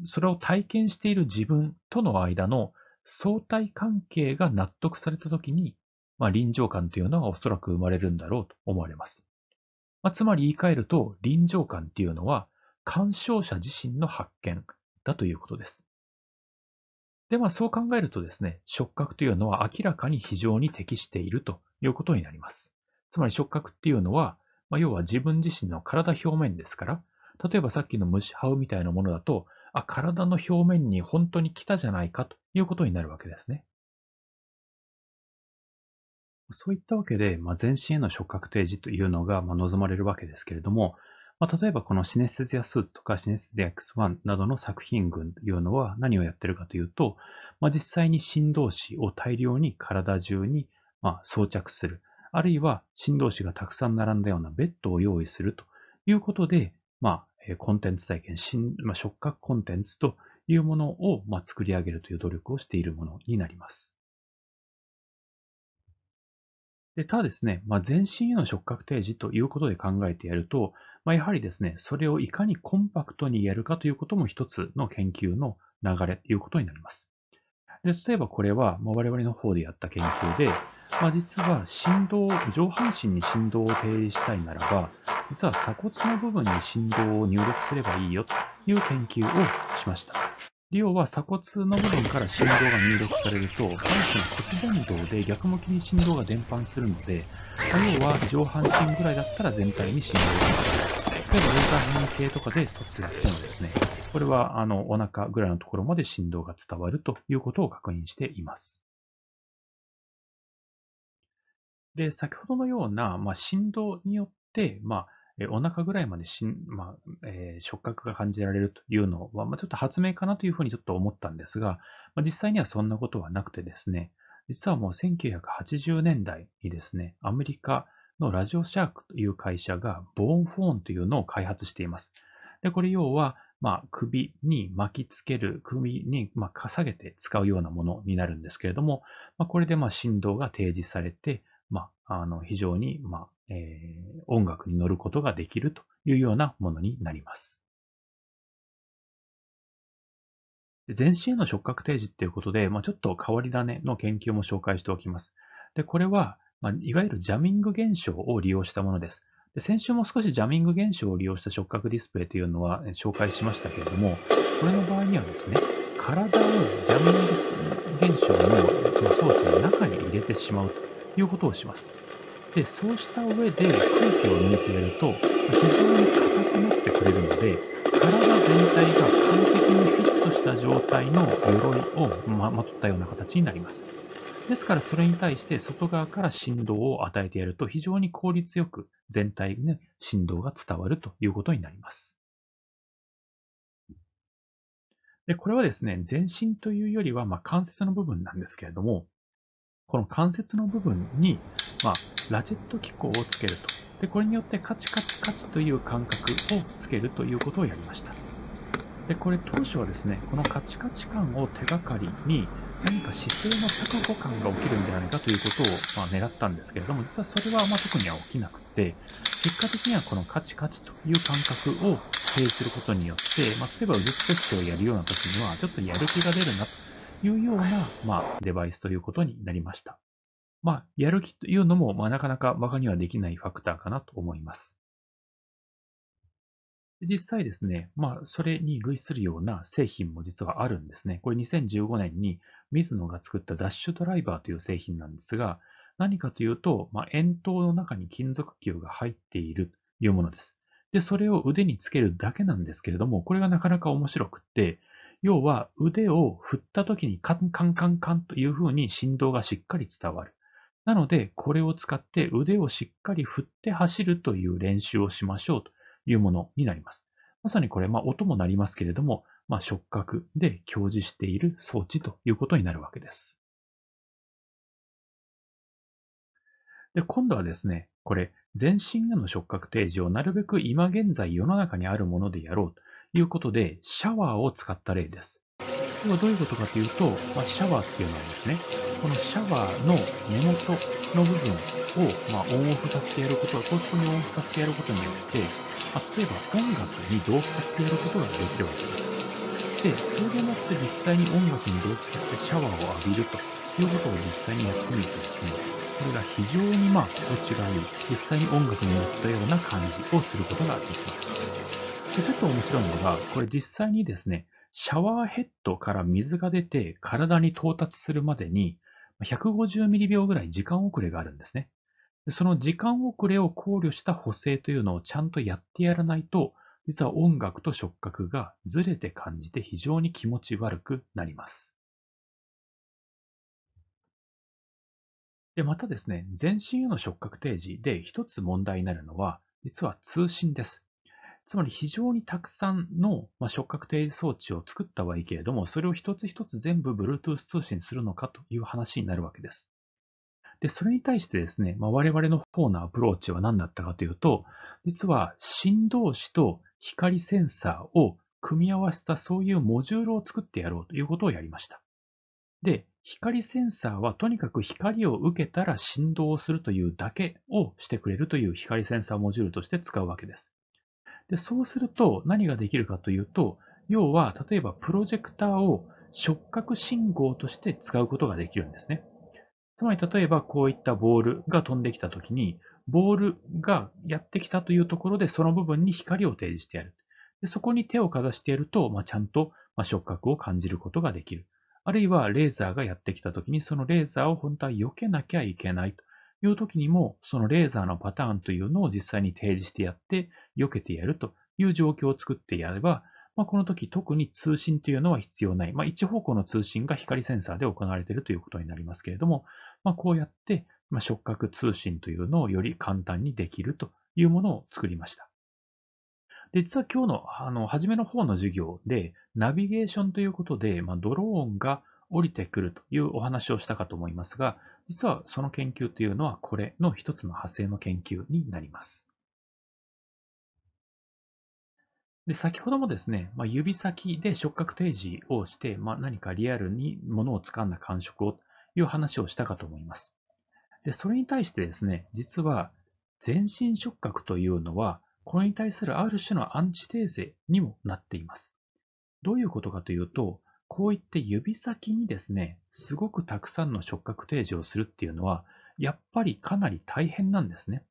B: それを体験している自分との間の相対関係が納得されたときに、まあ、臨場感というのはおそらく生まれるんだろうと思われます。まあ、つまり言い換えると、臨場感というのは、鑑賞者自身の発見だということです。であ、そう考えるとですね、触覚というのは明らかに非常に適しているということになります。つまり触覚っていうのは、まあ、要は自分自身の体表面ですから、例えばさっきの虫歯ウみたいなものだと、あ、体の表面に本当に来たじゃないかということになるわけですね。そういったわけで、まあ、全身への触覚提示というのが、ま望まれるわけですけれども、まあ、例えばこのシネスゼアスとかシネスゼア X1 などの作品群というのは何をやってるかというと、まあ、実際に振動子を大量に体中にま装着する。あるいは振動子がたくさん並んだようなベッドを用意するということで、まあ、コンテンツ体験、まあ、触覚コンテンツというものをま作り上げるという努力をしているものになります。で、ただですね、まあ、全身への触覚提示ということで考えてやると、まあ、やはりですね、それをいかにコンパクトにやるかということも一つの研究の流れということになります。で例えばこれは、まあ、我々の方でやった研究で、まあ、実は振動、上半身に振動を提示したいならば、実は鎖骨の部分に振動を入力すればいいよという研究をしました。要は鎖骨の部分から振動が入力されると、半身骨伝導で逆向きに振動が伝播するので、要は上半身ぐらいだったら全体に振動が例えばレーザー変形とかで撮ってやってもですね、これはあのお腹ぐらいのところまで振動が伝わるということを確認しています。で、先ほどのような、まあ、振動によって、まあ、お腹ぐらいまでしん、まあえー、触覚が感じられるというのは、まあ、ちょっと発明かなというふうにちょっと思ったんですが、まあ、実際にはそんなことはなくてですね、実はもう1980年代にですね、アメリカのラジオシャークという会社がボーンフォーンというのを開発しています。で、これ要は、まあ、首に巻きつける、首に、まあ、下げて使うようなものになるんですけれども、まあ、これでまあ振動が提示されて、まあ、あの、非常に、まあ、えー、音楽に乗ることができるというようなものになります。全身への触覚提示っていうことで、まあ、ちょっと変わり種の研究も紹介しておきます。で、これは、まあ、いわゆるジャミング現象を利用したものです。で先週も少しジャミング現象を利用した触覚ディスプレイというのは紹介しましたけれども、これの場合にはですね、体をジャミング現象の装置の中に入れてしまうということをします。で、そうした上で空気を抜いてやると、非常に硬くなってくれるので、体全体が完璧にフィットした状態の鎧をままとったような形になります。ですからそれに対して外側から振動を与えてやると非常に効率よく全体に、ね、振動が伝わるということになります。でこれはですね、全身というよりはま関節の部分なんですけれども、この関節の部分に、まあ、ラチェット機構をつけると。で、これによってカチカチカチという感覚をつけるということをやりました。で、これ当初はですね、このカチカチ感を手がかりに、何か姿勢の錯誤感が起きるんじゃないかということを、ま狙ったんですけれども、実はそれはま特には起きなくて、結果的にはこのカチカチという感覚を否定することによって、まあ、例えばウルスペッチをやるような時には、ちょっとやる気が出るなというような、まあ、デバイスということになりました。まあ、やる気というのも、まあ、なかなか馬鹿にはできないファクターかなと思います。実際ですね、まあ、それに類するような製品も実はあるんですね。これ2015年に水野が作ったダッシュドライバーという製品なんですが、何かというと、まあ、円筒の中に金属球が入っているというものです。で、それを腕につけるだけなんですけれども、これがなかなか面白くって、要は腕を振った時にカンカンカンカンというふうに振動がしっかり伝わる。なので、これを使って腕をしっかり振って走るという練習をしましょうというものになります。まさにこれ、まあ、音もなりますけれども、まあ、触覚で表示している装置ということになるわけです。で、今度はですね、これ、全身への触覚提示をなるべく今現在世の中にあるものでやろうということで、シャワーを使った例です。これはどういうことかというと、まあ、シャワーっていうのはですね、このシャワーの根元の部分を、まあ、オンオフさせてやることは、ここにオンオフさせてやることによって、まあ、例えば音楽に同期させてやることができるわけです。で、それでもって実際に音楽に同期させてシャワーを浴びるということを実際にやってみるとですね、これが非常にまあ心がいい、実際に音楽に乗ったような感じをすることができます。ちょっと面白いのが、これ実際にですね、シャワーヘッドから水が出て体に到達するまでに、150ミリ秒ぐらい時間遅れがあるんですね。その時間遅れを考慮した補正というのをちゃんとやってやらないと、実は音楽と触覚がずれて感じて非常に気持ち悪くなりま
A: す。で、またですね、全
B: 身への触覚提示で一つ問題になるのは、実は通信です。つまり非常にたくさんの、まあ、触覚定位装置を作ったはいいけれども、それを一つ一つ全部 Bluetooth 通信するのかという話になるわけです。で、それに対してですね、まあ、我々の方のアプローチは何だったかというと、実は振動子と光センサーを組み合わせたそういうモジュールを作ってやろうということをやりました。で、光センサーはとにかく光を受けたら振動をするというだけをしてくれるという光センサーモジュールとして使うわけです。で、そうすると何ができるかというと、要は、例えばプロジェクターを触覚信号として使うことができるんですね。つまり、例えばこういったボールが飛んできたときに、ボールがやってきたというところで、その部分に光を提示してやる。でそこに手をかざしてやると、まあ、ちゃんと、まあ、触覚を感じることができる。あるいは、レーザーがやってきたときに、そのレーザーを本当は避けなきゃいけないという時にも、そのレーザーのパターンというのを実際に提示してやって、避けてやるという状況を作ってやれば、まあ、この時特に通信というのは必要ない。まあ、一方向の通信が光センサーで行われているということになりますけれども、まあ、こうやって、ま触覚通信というのをより簡単にできるというものを作りました。で実は今日のあの初めの方の授業で、ナビゲーションということで、まドローンが降りてくるというお話をしたかと思いますが、実はその研究というのはこれの一つの派生の研究になります。で先ほどもですね、まあ、指先で触覚提示をして、まあ、何かリアルにものを掴んだ感触をという話をしたかと思います。でそれに対してですね、実は全身触覚というのは、これに対するある種のアンチテーゼにもなっています。どういうことかというと、こういって指先にですね、すごくたくさんの触覚提示をするっていうのは、やっぱりかなり大変なんですね。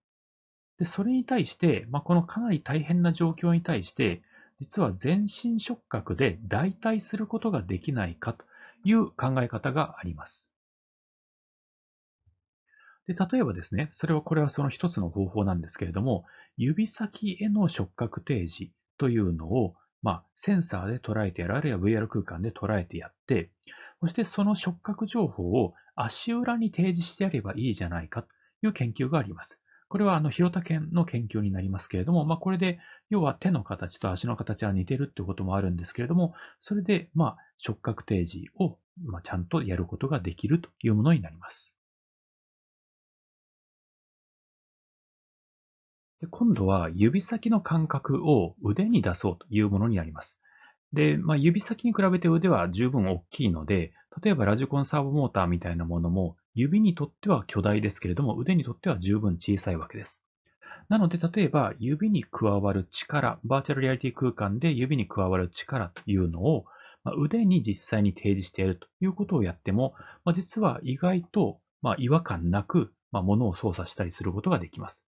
B: で、それに対して、まあ、このかなり大変な状況に対して、実は全身触覚で代替することができないかという考え方があります。で、例えばですね、それはこれはその一つの方法なんですけれども、指先への触覚提示というのをまあ、センサーで捉えてやる、あるいは VR 空間で捉えてやって、そしてその触覚情報を足裏に提示してやればいいじゃないかという研究があります。これはあの広田県の研究になりますけれども、まあ、これで要は手の形と足の形は似てるってこともあるんですけれども、それでま触覚提示をまちゃんとやることができるというものになります。で今度は指先の感覚を腕に出そうというものになります。で、まあ、指先に比べて腕は十分大きいので、例えばラジコンサーボモーターみたいなものも指にとっては巨大ですけれども、腕にとっては十分小さいわけです。なので、例えば指に加わる力、バーチャルリアリティ空間で指に加わる力というのを、ま腕に実際に提示しているということをやっても、まあ、実は意外と、ま違和感なく、まあ、物を操作したりすることができます。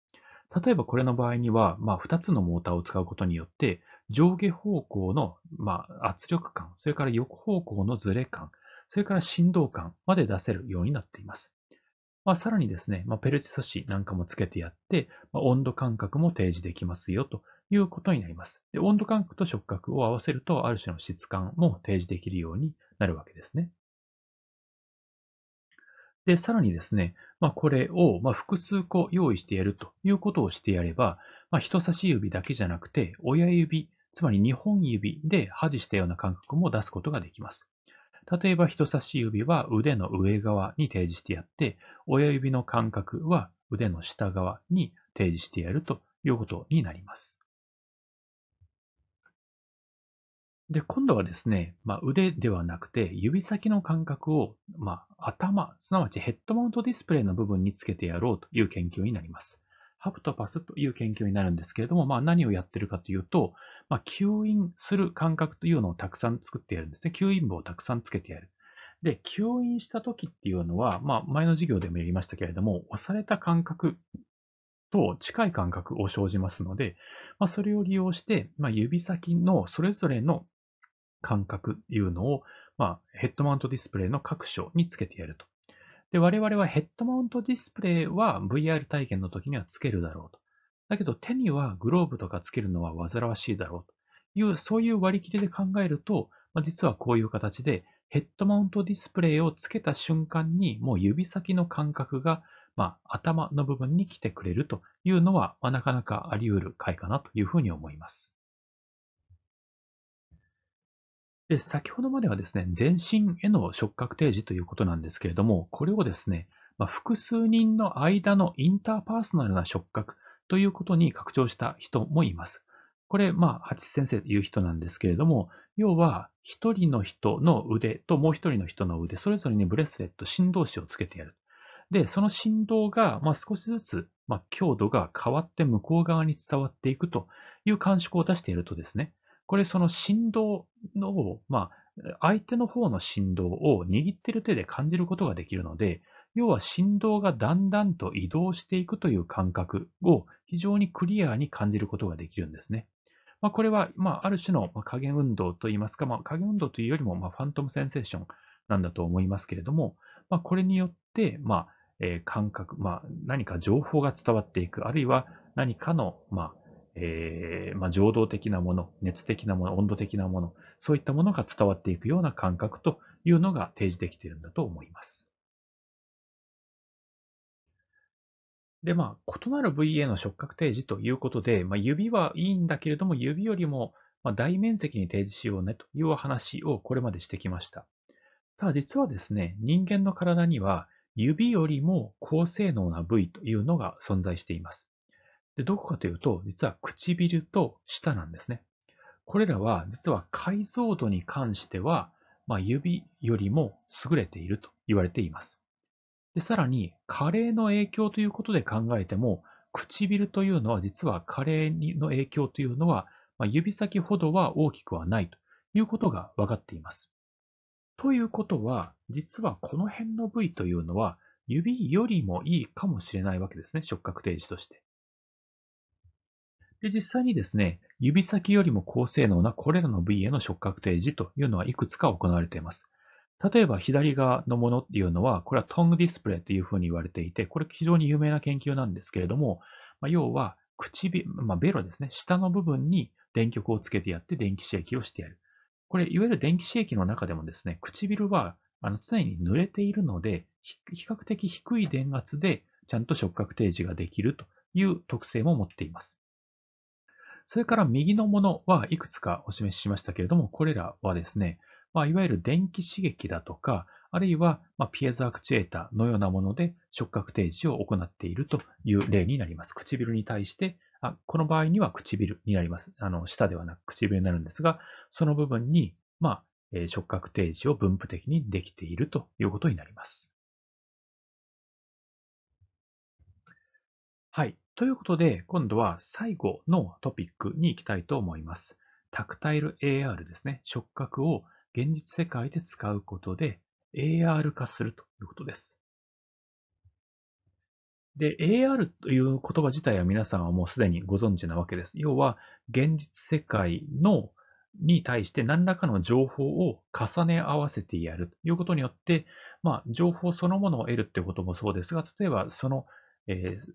B: 例えばこれの場合には、まあ、2つのモーターを使うことによって、上下方向の、まあ、圧力感、それから横方向のズレ感、それから振動感まで出せるようになっています。まあ、さらにですね、まあ、ペルチ素子なんかもつけてやって、まあ、温度感覚も提示できますよということになります。で温度感覚と触覚を合わせると、ある種の質感も提示できるようになるわけですね。で、さらにですね、まあ、これを、ま複数個用意してやるということをしてやれば、まあ、人差し指だけじゃなくて、親指、つまり2本指で破持したような感覚も出すことができます。例えば人差し指は腕の上側に提示してやって、親指の感覚は腕の下側に提示してやるということになります。で、今度はですね、まあ、腕ではなくて、指先の感覚を、まあ、頭、すなわちヘッドマウントディスプレイの部分につけてやろうという研究になります。ハプトパスという研究になるんですけれども、まあ、何をやってるかというと、まあ、吸引する感覚というのをたくさん作ってやるんですね。吸引棒をたくさんつけてやる。で、吸引した時っていうのは、まあ、前の授業でもやりましたけれども、押された感覚と近い感覚を生じますので、まあ、それを利用して、まあ、指先のそれぞれの間隔いうのを、まあ、ヘッドマウントディスプレイの各所につけてやると。で、我々はヘッドマウントディスプレイは VR 体験の時にはつけるだろうと。だけど手にはグローブとかつけるのは煩わしいだろうという、そういう割り切りで考えると、まあ、実はこういう形でヘッドマウントディスプレイをつけた瞬間にもう指先の感覚が、まあ、頭の部分に来てくれるというのは、まあ、なかなかあり得る回かなというふうに思います。で、先ほどまではですね、全身への触覚提示ということなんですけれども、これをですね、まあ、複数人の間のインターパーソナルな触覚ということに拡張した人もいます。これ、まあ、八先生という人なんですけれども、要は、1人の人の腕ともう1人の人の腕、それぞれにブレスレット、振動子をつけてやる。で、その振動が、まあ、少しずつ、まあ、強度が変わって向こう側に伝わっていくという感触を出しているとですね、これその振動の、まあ、相手の方の振動を握ってる手で感じることができるので、要は振動がだんだんと移動していくという感覚を非常にクリアに感じることができるんですね。まあ、これは、まあ、ある種の影運動といいますか、まあ、影運動というよりも、まあ、ファントムセンセーションなんだと思いますけれども、まあ、これによって、まあえ感覚、まあ、何か情報が伝わっていく、あるいは何かの、まあえー、まあ、情動的なもの、熱的なもの、温度的なもの、そういったものが伝わっていくような感覚というのが提示できているんだと思います。で、まあ、異なる部位への触覚提示ということで、まあ、指はいいんだけれども、指よりも大面積に提示しようねという話をこれまでしてきました。ただ実はですね、人間の体には指よりも高性能な部位というのが存在しています。で、どこかというと、実は唇と舌なんですね。これらは実は解像度に関しては、まあ、指よりも優れていると言われています。でさらに、加齢の影響ということで考えても、唇というのは実は加齢の影響というのは、まあ、指先ほどは大きくはないということが分かっています。ということは、実はこの辺の部位というのは、指よりもいいかもしれないわけですね、触覚定時として。で、実際にですね、指先よりも高性能なこれらの部位への触覚提示というのはいくつか行われています。例えば左側のものっていうのは、これはトングディスプレイというふうに言われていて、これ非常に有名な研究なんですけれども、まあ、要は唇、まあ、ベロですね、下の部分に電極をつけてやって電気刺激をしてやる。これ、いわゆる電気刺激の中でもですね、唇はあの常に濡れているので、比較的低い電圧でちゃんと触覚提示ができるという特性も持っています。それから右のものはいくつかお示ししましたけれども、これらはですね、まあ、いわゆる電気刺激だとか、あるいは、まピエゾアクチュエーターのようなもので触覚提示を行っているという例になります。唇に対して、あこの場合には唇になります。あの舌ではなく唇になるんですが、その部分に、まあ、え触覚提示を分布的にできているということになります。はい。ということで、今度は最後のトピックに行きたいと思います。タクタイル AR ですね。触覚を現実世界で使うことで AR 化するということです。で、AR という言葉自体は皆さんはもうすでにご存知なわけです。要は、現実世界のに対して何らかの情報を重ね合わせてやるということによって、まあ、情報そのものを得るということもそうですが、例えばその、えー、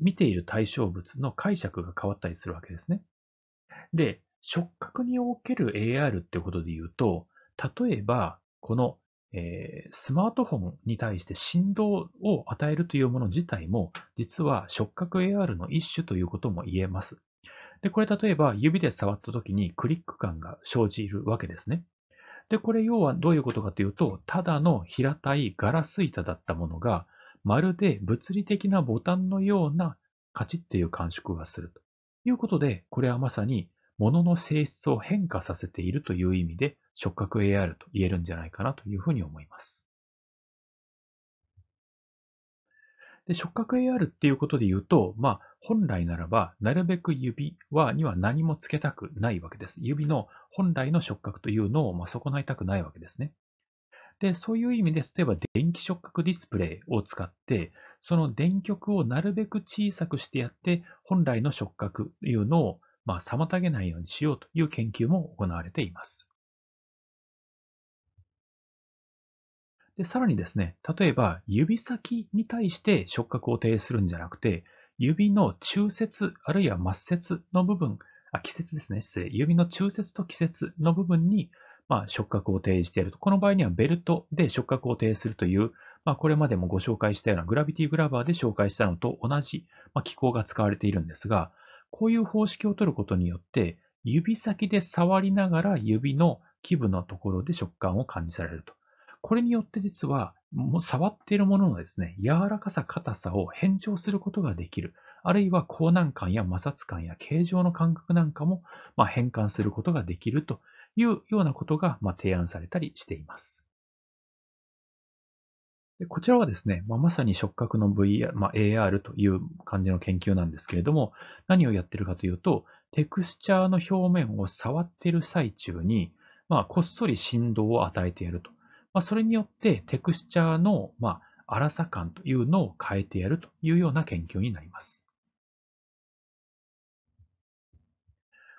B: 見ている対象物の解釈が変わったりするわけですね。で、触覚における AR ってことで言うと、例えば、この、えー、スマートフォンに対して振動を与えるというもの自体も、実は触覚 AR の一種ということも言えます。で、これ例えば指で触った時にクリック感が生じるわけですね。で、これ要はどういうことかというと、ただの平たいガラス板だったものが、まるで物理的なボタンのようなカチッという感触がするということで、これはまさに物の性質を変化させているという意味で触覚 AR と言えるんじゃないかなというふうに思います。で触覚 AR っていうことで言うと、まあ、本来ならば、なるべく指はには何もつけたくないわけです。指の本来の触覚というのを、まあ、損ないたくないわけですね。で、そういう意味で、例えば電気触覚ディスプレイを使って、その電極をなるべく小さくしてやって、本来の触覚というのを、まあ、妨げないようにしようという研究も行われています。でさらにですね、例えば指先に対して触覚を呈するんじゃなくて、指の中節あるいは末節の部分、あ、季節ですね、失礼。指の中節と季節の部分にまあ、触覚を定していると。この場合にはベルトで触覚を止するという、まあ、これまでもご紹介したようなグラビティグラバーで紹介したのと同じ、まあ、機構が使われているんですが、こういう方式を取ることによって、指先で触りながら指の基部のところで食感を感じされると。これによって実は、触っているもののですね、柔らかさ、硬さを変調することができる。あるいは高難感や摩擦感や形状の感覚なんかも、まあ、変換することができるというようなことが、ま提案されたりしています。でこちらはですね、まあ、まさに触覚の VR、まあ、AR という感じの研究なんですけれども、何をやってるかというと、テクスチャーの表面を触っている最中に、まあ、こっそり振動を与えてやると。まあ、それによってテクスチャーの、まあ、粗さ感というのを変えてやるというような研究になります。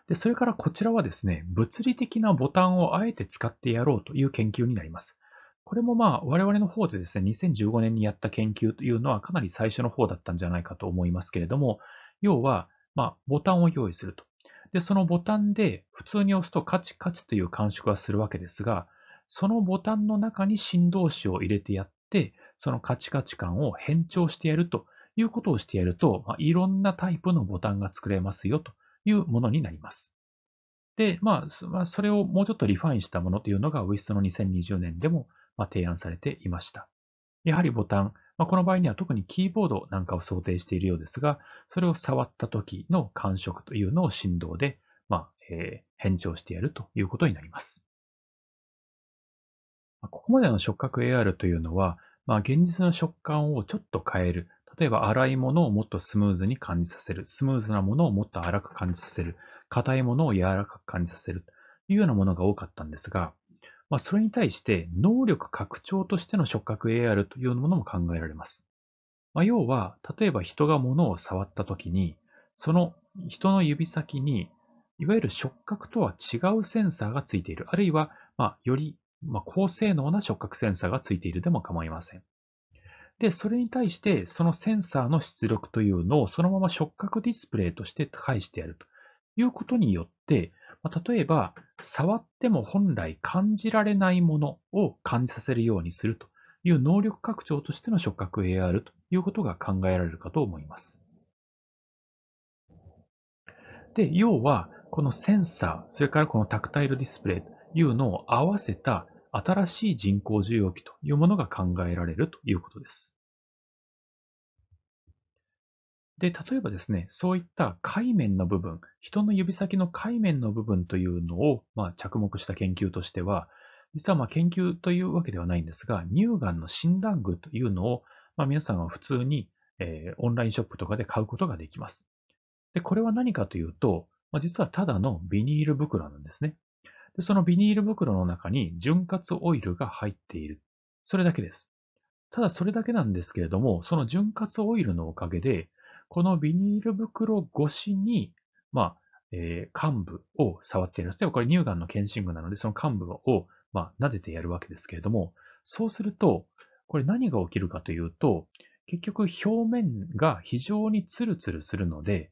B: で、それからこちらはですね、物理的なボタンをあえて使ってやろうという研究になります。これもまあ、我々の方でですね、2015年にやった研究というのはかなり最初の方だったんじゃないかと思いますけれども、要は、まボタンを用意すると。で、そのボタンで普通に押すとカチカチという感触はするわけですが、そのボタンの中に振動子を入れてやって、そのカチカチ感を変調してやるということをしてやると、まあ、いろんなタイプのボタンが作れますよというものになります。で、まあ、それをもうちょっとリファインしたものというのが WIST の2020年でも提案されていました。やはりボタン、まあ、この場合には特にキーボードなんかを想定しているようですが、それを触った時の感触というのを振動で、まあ、えー、変調してやるということになります。ここまでの触覚 AR というのは、まあ、現実の食感をちょっと変える、例えば、粗いものをもっとスムーズに感じさせる。スムーズなものをもっと粗く感じさせる。硬いものを柔らかく感じさせる。というようなものが多かったんですが、まあ、それに対して、能力拡張としての触覚 AR というものも考えられます。まあ、要は、例えば人が物を触った時に、その人の指先に、いわゆる触覚とは違うセンサーがついている。あるいは、まあ、より、ま高性能な触覚センサーがついているでも構いません。で、それに対して、そのセンサーの出力というのをそのまま触覚ディスプレイとして返してやるということによって、まあ、例えば、触っても本来感じられないものを感じさせるようにするという能力拡張としての触覚 AR ということが考えられるかと思います。で、要は、このセンサー、それからこのタクタイルディスプレイというのを合わせた新しい人工受容器というものが考えられるということです。で、例えばですね、そういった海面の部分、人の指先の界面の部分というのを、まあ、着目した研究としては、実はま研究というわけではないんですが、乳がんの診断具というのを、まあ、皆さんは普通に、えー、オンラインショップとかで買うことができます。で、これは何かというと、まあ、実はただのビニール袋なんですね。でそのビニール袋の中に潤滑オイルが入っている。それだけです。ただそれだけなんですけれども、その潤滑オイルのおかげで、このビニール袋越しに、まあ、えー、幹部を触っている。例えばこれ乳がんの検診部なので、その幹部を、まあ、撫でてやるわけですけれども、そうすると、これ何が起きるかというと、結局表面が非常にツルツルするので、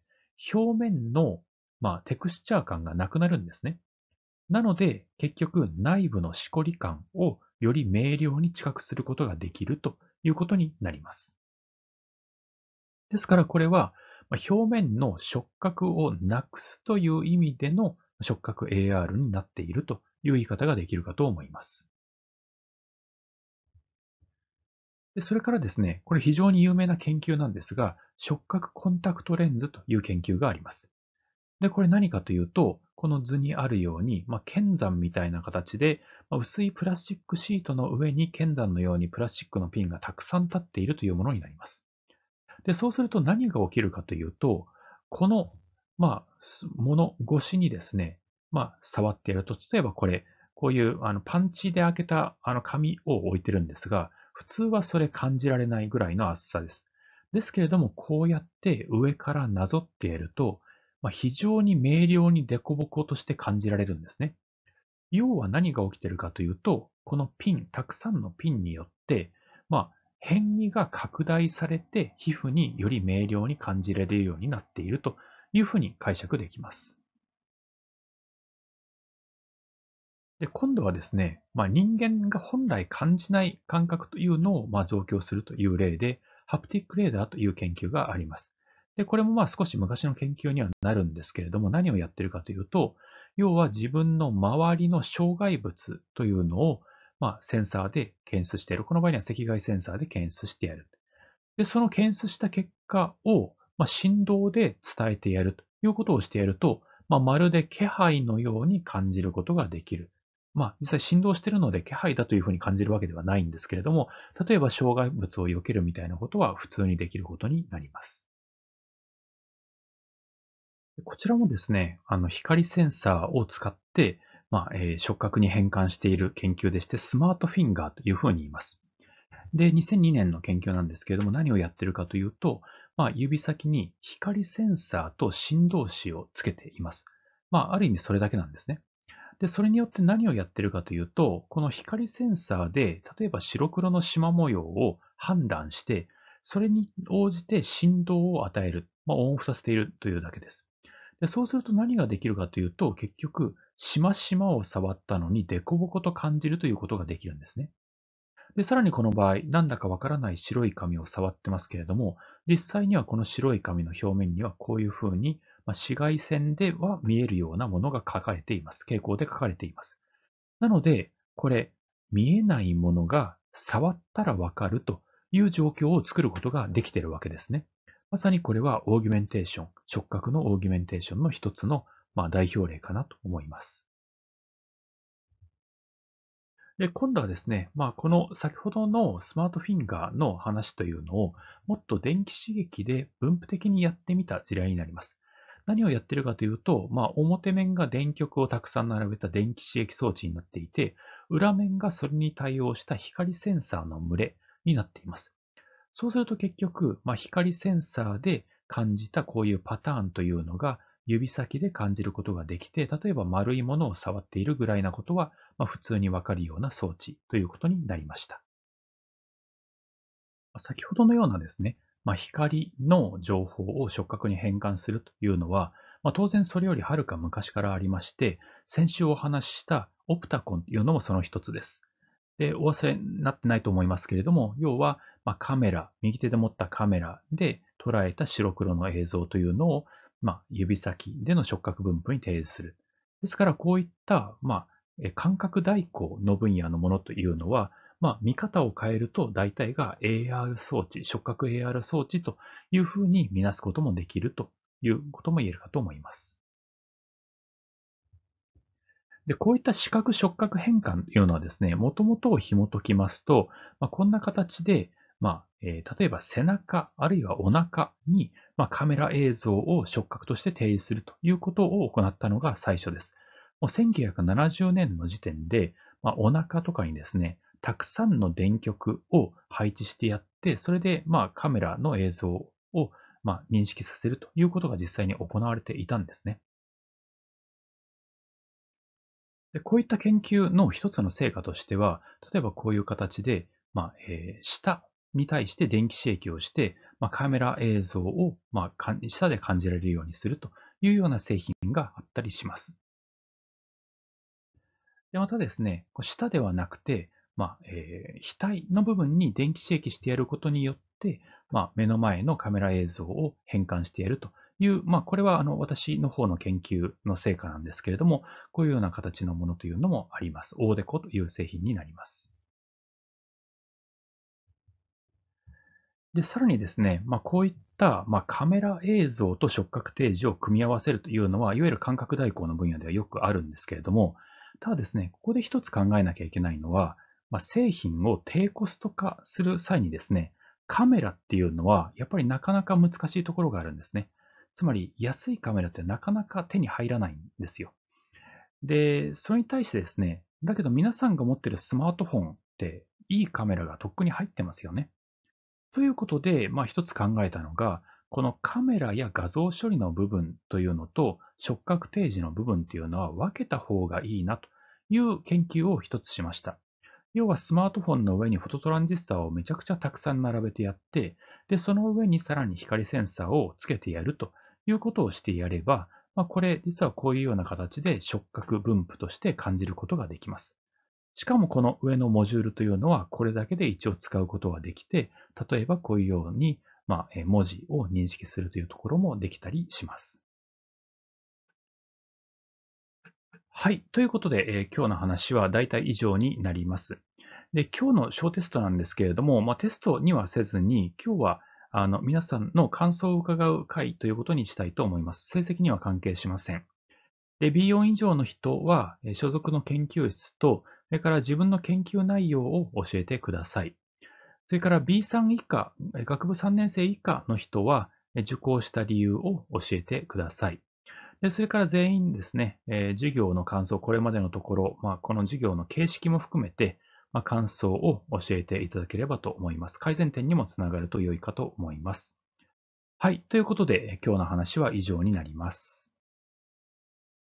B: 表面の、まあ、テクスチャー感がなくなるんですね。なので、結局内部のしこり感をより明瞭に知覚することができるということになります。ですからこれは、表面の触覚をなくすという意味での触覚 AR になっているという言い方ができるかと思います。でそれからですね、これ非常に有名な研究なんですが、触覚コンタクトレンズという研究があります。で、これ何かというと、この図にあるように、まあ、剣山みたいな形で、まあ、薄いプラスチックシートの上に剣山のようにプラスチックのピンがたくさん立っているというものになります。で、そうすると何が起きるかというと、この、まあ、もの越しにですね、まあ、触ってやると、例えばこれ、こういうあのパンチで開けたあの紙を置いてるんですが、普通はそれ感じられないぐらいの厚さです。ですけれども、こうやって上からなぞってやると、まあ、非常に明瞭に凸凹として感じられるんですね。要は何が起きてるかというと、このピン、たくさんのピンによって、まあ、変異が拡大されて皮膚により明瞭に感じられるようになっているというふうに解釈できます。で今度はですね、まあ、人間が本来感じない感覚というのをまあ増強するという例で、ハプティックレーダーという研究があります。で、これもまあ少し昔の研究にはなるんですけれども、何をやってるかというと、要は自分の周りの障害物というのを、まあ、センサーで検出している。この場合には赤外センサーで検出してやる。で、その検出した結果を、まあ、振動で伝えてやるということをしてやると、まあ、まるで気配のように感じることができる。まあ、実際振動しているので気配だというふうに感じるわけではないんですけれども、例えば障害物を避けるみたいなことは普通にできることになります。こちらもですね、あの光センサーを使って、まあ、えー触覚に変換している研究でして、スマートフィンガーというふうに言います。で、2002年の研究なんですけれども、何をやってるかというと、まあ、指先に光センサーと振動子をつけています。まあ、ある意味それだけなんですね。で、それによって何をやってるかというと、この光センサーで、例えば白黒の縞模様を判断して、それに応じて振動を与える、まあ、オンオフさせているというだけです。でそうすると何ができるかというと、結局、しましまを触ったのに凸凹と感じるということができるんですね。で、さらにこの場合、なんだかわからない白い紙を触ってますけれども、実際にはこの白い紙の表面にはこういうふうに、まあ、紫外線では見えるようなものが書かれています。傾向で書かれています。なので、これ、見えないものが触ったらわかるという状況を作ることができているわけですね。まさにこれはオーギュメンテーション、触覚のオーギュメンテーションの一つの、まあ、代表例かなと思います。で、今度はですね、まあ、この先ほどのスマートフィンガーの話というのを、もっと電気刺激で分布的にやってみた事例になります。何をやってるかというと、まあ、表面が電極をたくさん並べた電気刺激装置になっていて、裏面がそれに対応した光センサーの群れになっています。そうすると結局、まあ、光センサーで感じたこういうパターンというのが指先で感じることができて、例えば丸いものを触っているぐらいなことは、まあ、普通にわかるような装置ということになりました。先ほどのようなですね、まあ、光の情報を触覚に変換するというのは、まあ、当然それよりはるか昔からありまして、先週お話ししたオプタコンというのもその一つです。で、お忘れになってないと思いますけれども、要は、まカメラ、右手で持ったカメラで捉えた白黒の映像というのを、ま指先での触覚分布に提示する。ですから、こういった、ま感覚代行の分野のものというのは、まあ、見方を変えると大体が AR 装置、触覚 AR 装置というふうに見なすこともできるということも言えるかと思います。で、こういった視覚触覚変換というのはですね、もともとを紐解きますと、まあ、こんな形で、まあ、えー、例えば背中あるいはお腹に、まあ、カメラ映像を触覚として提示するということを行ったのが最初です。もう1970年の時点で、まあ、お腹とかにですね、たくさんの電極を配置してやって、それでまあカメラの映像をまあ認識させるということが実際に行われていたんですね。でこういった研究の一つの成果としては、例えばこういう形で、まあ、えー、舌に対して電気刺激をして、まあ、カメラ映像を、まあ、舌で感じられるようにするというような製品があったりします。でまたですね、舌ではなくて、まあえー、額の部分に電気刺激してやることによって、まあ、目の前のカメラ映像を変換してやるという、まあ、これはあの私の方の研究の成果なんですけれども、こういうような形のものというのもあります。オーデコという製品になります。で、さらにですね、まあ、こういった、まあ、カメラ映像と触覚提示を組み合わせるというのは、いわゆる感覚代行の分野ではよくあるんですけれども、ただですね、ここで一つ考えなきゃいけないのは、まあ、製品を低コスト化する際にですね、カメラっていうのは、やっぱりなかなか難しいところがあるんですね。つまり安いカメラってなかなか手に入らないんですよ。で、それに対してですね、だけど皆さんが持ってるスマートフォンっていいカメラがとっくに入ってますよね。ということで、まあ一つ考えたのが、このカメラや画像処理の部分というのと触覚提示の部分というのは分けた方がいいなという研究を一つしました。要はスマートフォンの上にフォトトランジスタをめちゃくちゃたくさん並べてやって、で、その上にさらに光センサーをつけてやるということをしてやれば、まあ、これ実はこういうような形で触覚分布として感じることができます。しかもこの上のモジュールというのはこれだけで一応使うことができて、例えばこういうように、まあ、文字を認識するというところもできたりします。はい。ということで、えー、今日の話は大体以上になります。で今日の小テストなんですけれども、まあ、テストにはせずに、今日はあの、皆さんの感想を伺う会ということにしたいと思います。成績には関係しません。で、B4 以上の人は、所属の研究室と、それから自分の研究内容を教えてください。それから B3 以下、学部3年生以下の人は、受講した理由を教えてください。でそれから全員ですね、え授業の感想、これまでのところ、まあ、この授業の形式も含めて、まあ、感想を教えていただければと思います。改善点にもつながると良いかと思います。はい。ということで、今日の話は以上になります。